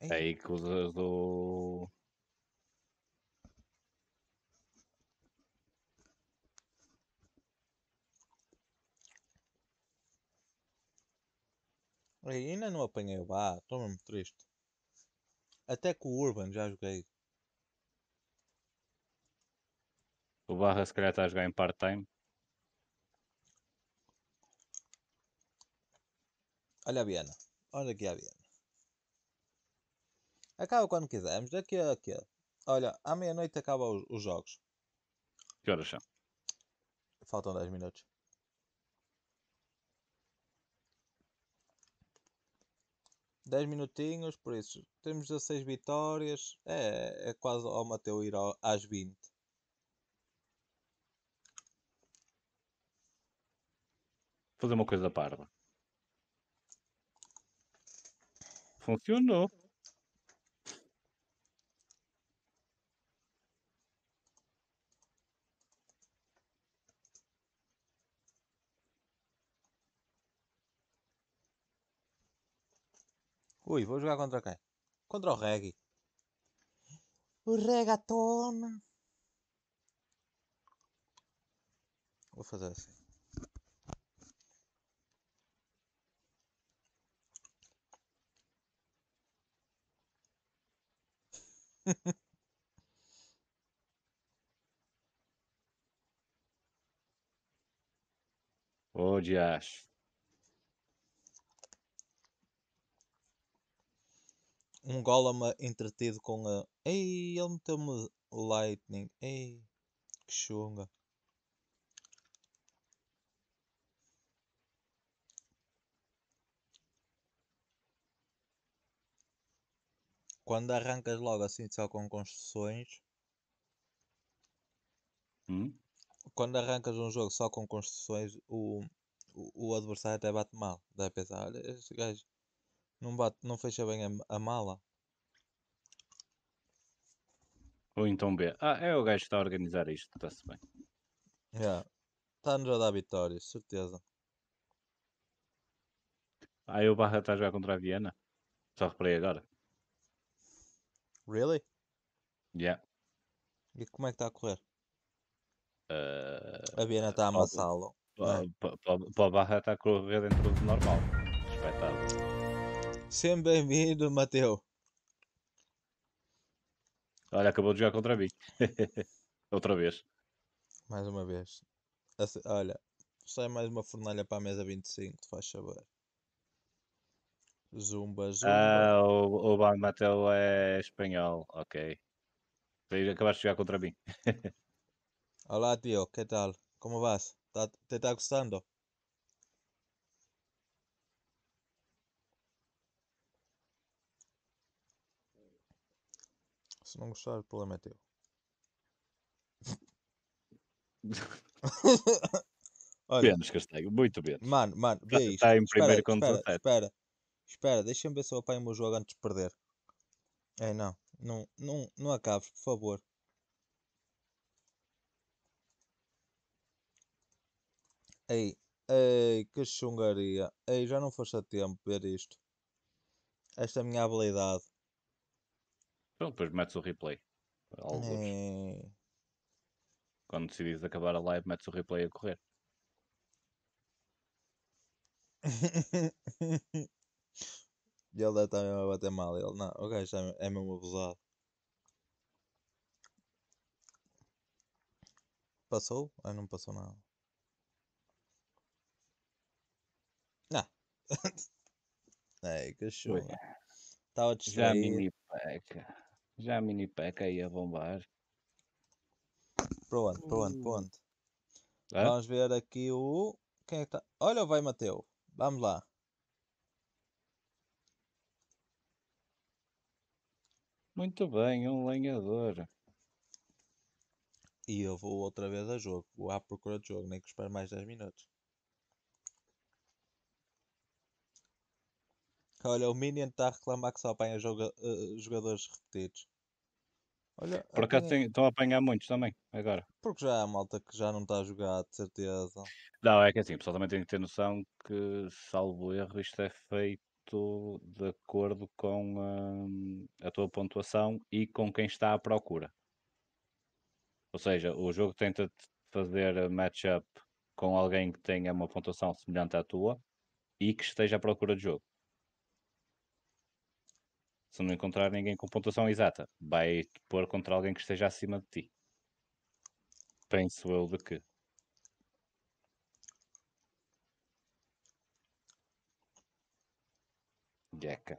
É aí que do. ainda não apanhei o bar, estou mesmo triste. Até com o Urban já joguei. O Barra se calhar está a jogar em part-time. Olha a Viana. Olha aqui a Viana. Acaba quando quisermos. Daqui a. aqui Olha, à meia-noite acabam os, os, jogos. Que horas são? Faltam 10 minutos. Dez minutinhos, por isso temos 16 vitórias. É, é quase ao Mateu ir ao, às 20. fazer uma coisa parva. Funcionou. Ui, vou jogar contra quem? Contra o reggae. O reggaeton. Vou fazer assim. Ô, diacho. Um golem entretido com a. Ei, ele meteu-me lightning. Ei, que chunga. Quando arrancas logo assim só com construções. Hum? Quando arrancas um jogo só com construções, o, o, o adversário até bate mal. Deve pensar, olha, este gajo não, bate, não fecha bem a, a mala. Ou então B. Ah, é o gajo que está a organizar isto, está-se bem. Está-nos a dar vitórias, certeza. Aí ah, o Barra está a jogar contra a Viena. Só reparei agora. Really? Yeah. E como é que está a correr? Uh, a Viena está a amassá-lo. É? Para a barra está a correr dentro do normal. respeitado. Sempre bem-vindo, Mateu. Olha, acabou de jogar contra mim. Outra vez. Mais uma vez. Olha, sai mais uma fornalha para a mesa 25, faz favor. Zumba, zumba. Ah, o, o Ban Mateo é espanhol, ok. Acabaste de jogar contra mim. Olá, tio, que tal? Como vas? Tá, te tá gostando? Se não gostar, o problema é teu. Olha, Menos castanho, muito bem. Mano, mano, vê isto. Está em primeiro espera, contra espera, espera. Espera, deixa-me ver se eu apanho o meu jogo antes de perder. É, não. Não, não, não acabes, por favor. Ei, ei, que chungaria. Ei, já não foste a tempo ver isto. Esta é minha habilidade. então depois metes o replay. Alguns. Quando decidires acabar a live, metes o replay a correr. E ele deve estar mesmo a bater mal. Ele, não, o gajo é, é mesmo abusado. Passou? Ah, não passou nada. Não. Ei, cachorro. Estava tá a Já a mini peca. Já a mini peca aí a bombar. Pronto, pronto, pronto. onde? Vamos ver aqui o. Quem é que está? Olha o vai Mateu. Vamos lá. Muito bem, um lenhador. E eu vou outra vez a jogo, vou à procura de jogo, nem que espere mais 10 minutos. Olha, o Minion está a reclamar que só apanha joga, uh, jogadores repetidos. Olha, Por acaso estão a apanhar muitos também, agora. Porque já há malta que já não está a jogar, de certeza. Não, é que assim, o pessoal também tem que ter noção que, salvo erro, isto é feito de acordo com a, hum, a tua pontuação e com quem está à procura. Ou seja, o jogo tenta fazer match-up com alguém que tenha uma pontuação semelhante à tua e que esteja à procura de jogo. Se não encontrar ninguém com pontuação exata, vai pôr contra alguém que esteja acima de ti. Penso eu de que. Jeca.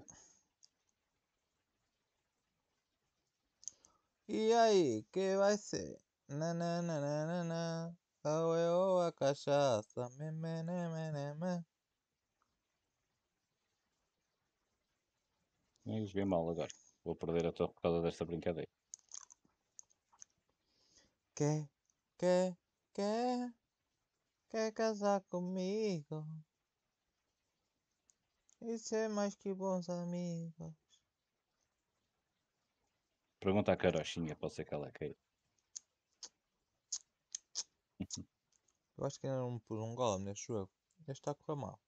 E aí, que vai ser? Nananana, ou é ou a cachaça? Memenemeneme. Eles bem mal agora. Vou perder a toa por causa desta brincadeira. Quer, quer, quer, quer casar comigo? E ser é mais que bons amigos. Pergunta à carochinha, pode ser que ela queira. Eu acho que ainda não pôs um golem neste jogo. Este está a correr mal.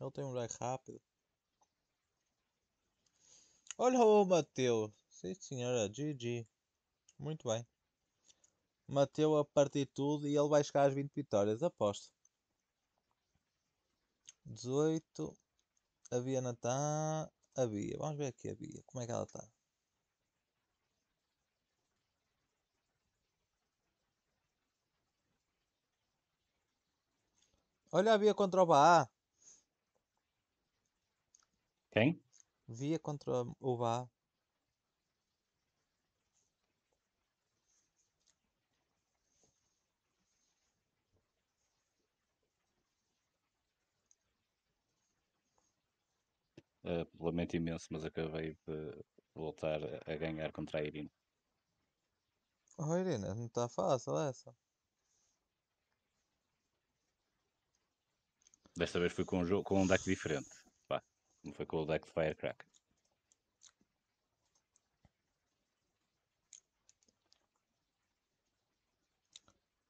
Ele tem um deck rápido. Olha o Mateus. Sim senhora, GG. Muito bem. Mateu a partir tudo e ele vai chegar às 20 vitórias, aposto. 18, a Bia não está. A Bia. Vamos ver aqui a Bia. Como é que ela está? Olha a Bia contra o Bá. Quem? Via contra o Bá. Uh, lamento imenso, mas acabei de voltar a ganhar contra a Irina. Oh, Irina, não está fácil essa. Desta vez fui com um, jogo, com um deck diferente. Pá, não foi com o deck de Firecrack.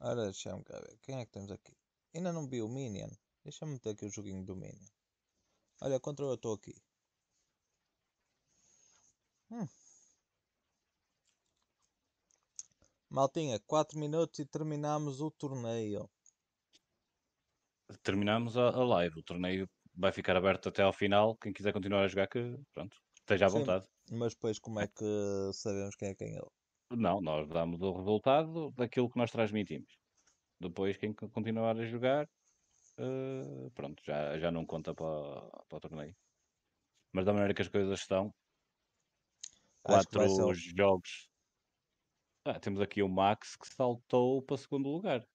Ora, deixa-me cá ver. Quem é que temos aqui? Ainda não vi o Minion. Deixa-me meter aqui o joguinho do Minion. Olha, contra eu estou aqui. Hum. Maltinha, 4 minutos e terminamos o torneio. Terminamos a, a live. O torneio vai ficar aberto até ao final. Quem quiser continuar a jogar, que pronto, esteja à Sim, vontade. Mas depois, como é que sabemos quem é quem é? Não, nós damos o resultado daquilo que nós transmitimos. Depois, quem continuar a jogar, uh, pronto, já, já não conta para, para o torneio. Mas da maneira que as coisas estão, quatro jogos. Ah, temos aqui o Max que saltou para segundo lugar.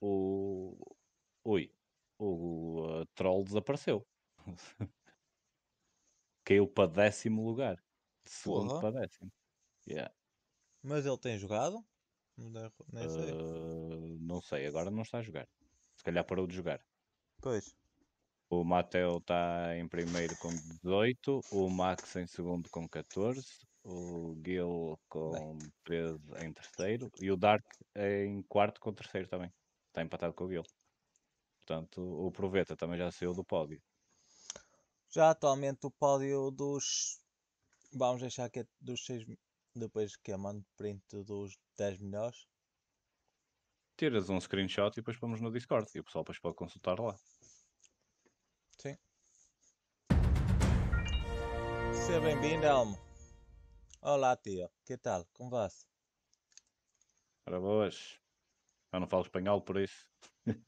O. Ui. O uh, Troll desapareceu. Caiu para décimo lugar. De segundo para décimo. Yeah. Mas ele tem jogado? Não sei. Uh, não sei, agora não está a jogar. Se calhar parou de jogar. Pois. O Mateo está em primeiro com 18, o Max em segundo com 14, o Gil com peso em terceiro e o Dark em quarto com terceiro também. Está empatado com o Gil. Portanto, o Proveta também já saiu do pódio. Já atualmente o pódio dos. Vamos deixar que é dos 6. Seis... Depois que eu mando print dos 10 melhores. Tiras um screenshot e depois pomos no Discord e o pessoal depois pode consultar lá. Seja bem vindo Almo. Olá, tio. Que tal? Como vas? Ora, boas. Eu não falo espanhol, por isso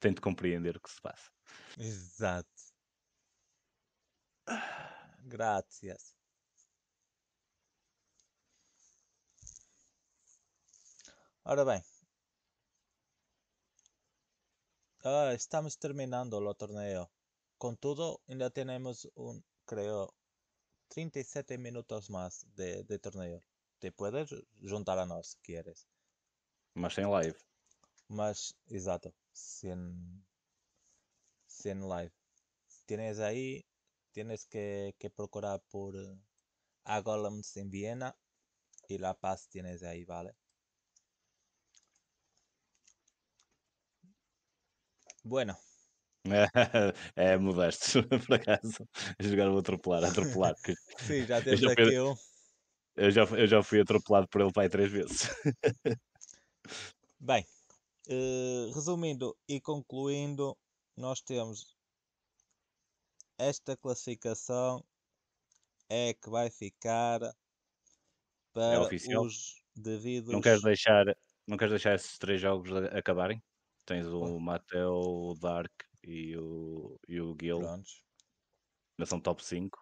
tento compreender o que se passa. Exato. Graças. Ora bem. Ah, estamos terminando o torneio. Contudo, ainda temos um, creio, 37 minutos más de, torneo. Te puedes juntar a nos si quieres. Mas en live. Mas, exacto sin, sin live. Tienes ahí, tienes que, que procurar por eh, a Golems en Viena y La Paz tienes ahí, ¿vale? Bueno. É, é modesto, por acaso. Jogar o atropelar, atropelar. Sim, já Eu já, fui, aqui um. eu, já, eu já fui atropelado por ele pai três vezes. Bem, eh, resumindo e concluindo, nós temos esta classificação é que vai ficar é para oficial? os devidos. Não queres deixar, não queres deixar esses três jogos acabarem? Tens o Mateu, o Dark e o, e o Gil. Prontos. são top 5.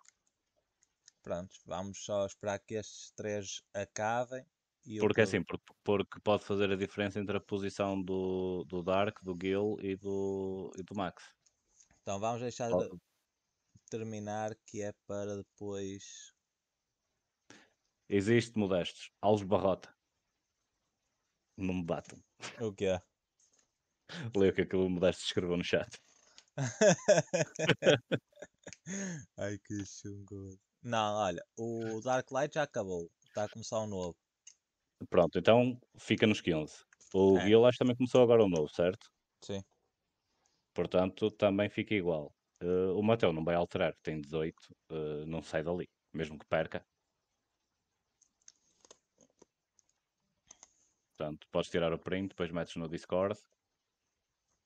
Prontos, vamos só esperar que estes três acabem. porque é assim, porque, porque, pode fazer a diferença entre a posição do, do Dark, do Gil e do, e do Max. Então vamos deixar pode. terminar que é para depois. Existe modestos. Alves Barrota. Não me batam. O que é? Leio o que aquele modesto escreveu no chat. Ai que chungo. Não, olha, o Dark Light já acabou. Está a começar um novo. Pronto, então fica nos 15. O é. Guilas também começou agora um novo, certo? Sim. Portanto, também fica igual. Uh, o Mateu não vai alterar, tem 18, uh, eh, não sai dali, mesmo que perca. Portanto, podes tirar o print, depois metes no Discord.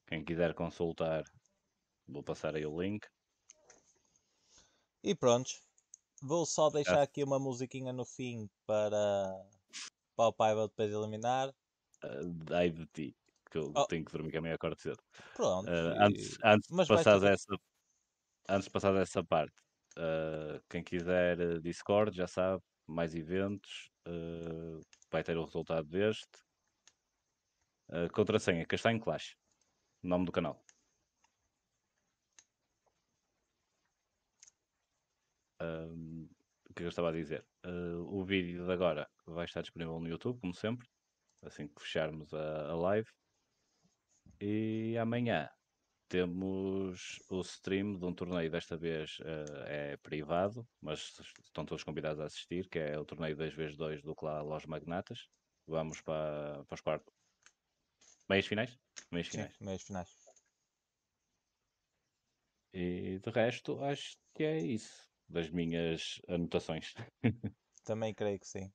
Quem quiser consultar Vou passar aí o link. E pronto. Vou só deixar ah. aqui uma musiquinha no fim para, para o Paiva depois eliminar. Uh, dai de ti, que eu oh. tenho que dormir que amanhã é acordo cedo. Pronto. Uh, antes, antes, Mas de passar essa, antes de passar essa parte, uh, quem quiser Discord já sabe, mais eventos, uh, vai ter o resultado deste. Uh, senha, Castanho Clash, nome do canal. o é que eu estava a dizer? Uh, o vídeo de agora vai estar disponível no YouTube, como sempre, assim que fecharmos a, a live. E amanhã temos o stream de um torneio, desta vez uh, é privado, mas estão todos convidados a assistir, que é o torneio 2x2 do Clá Los Magnatas. Vamos para, para os quartos. Meias finais? Meias finais. Sim, meias finais. E de resto, acho que é isso das minhas anotações. Também creio que sim.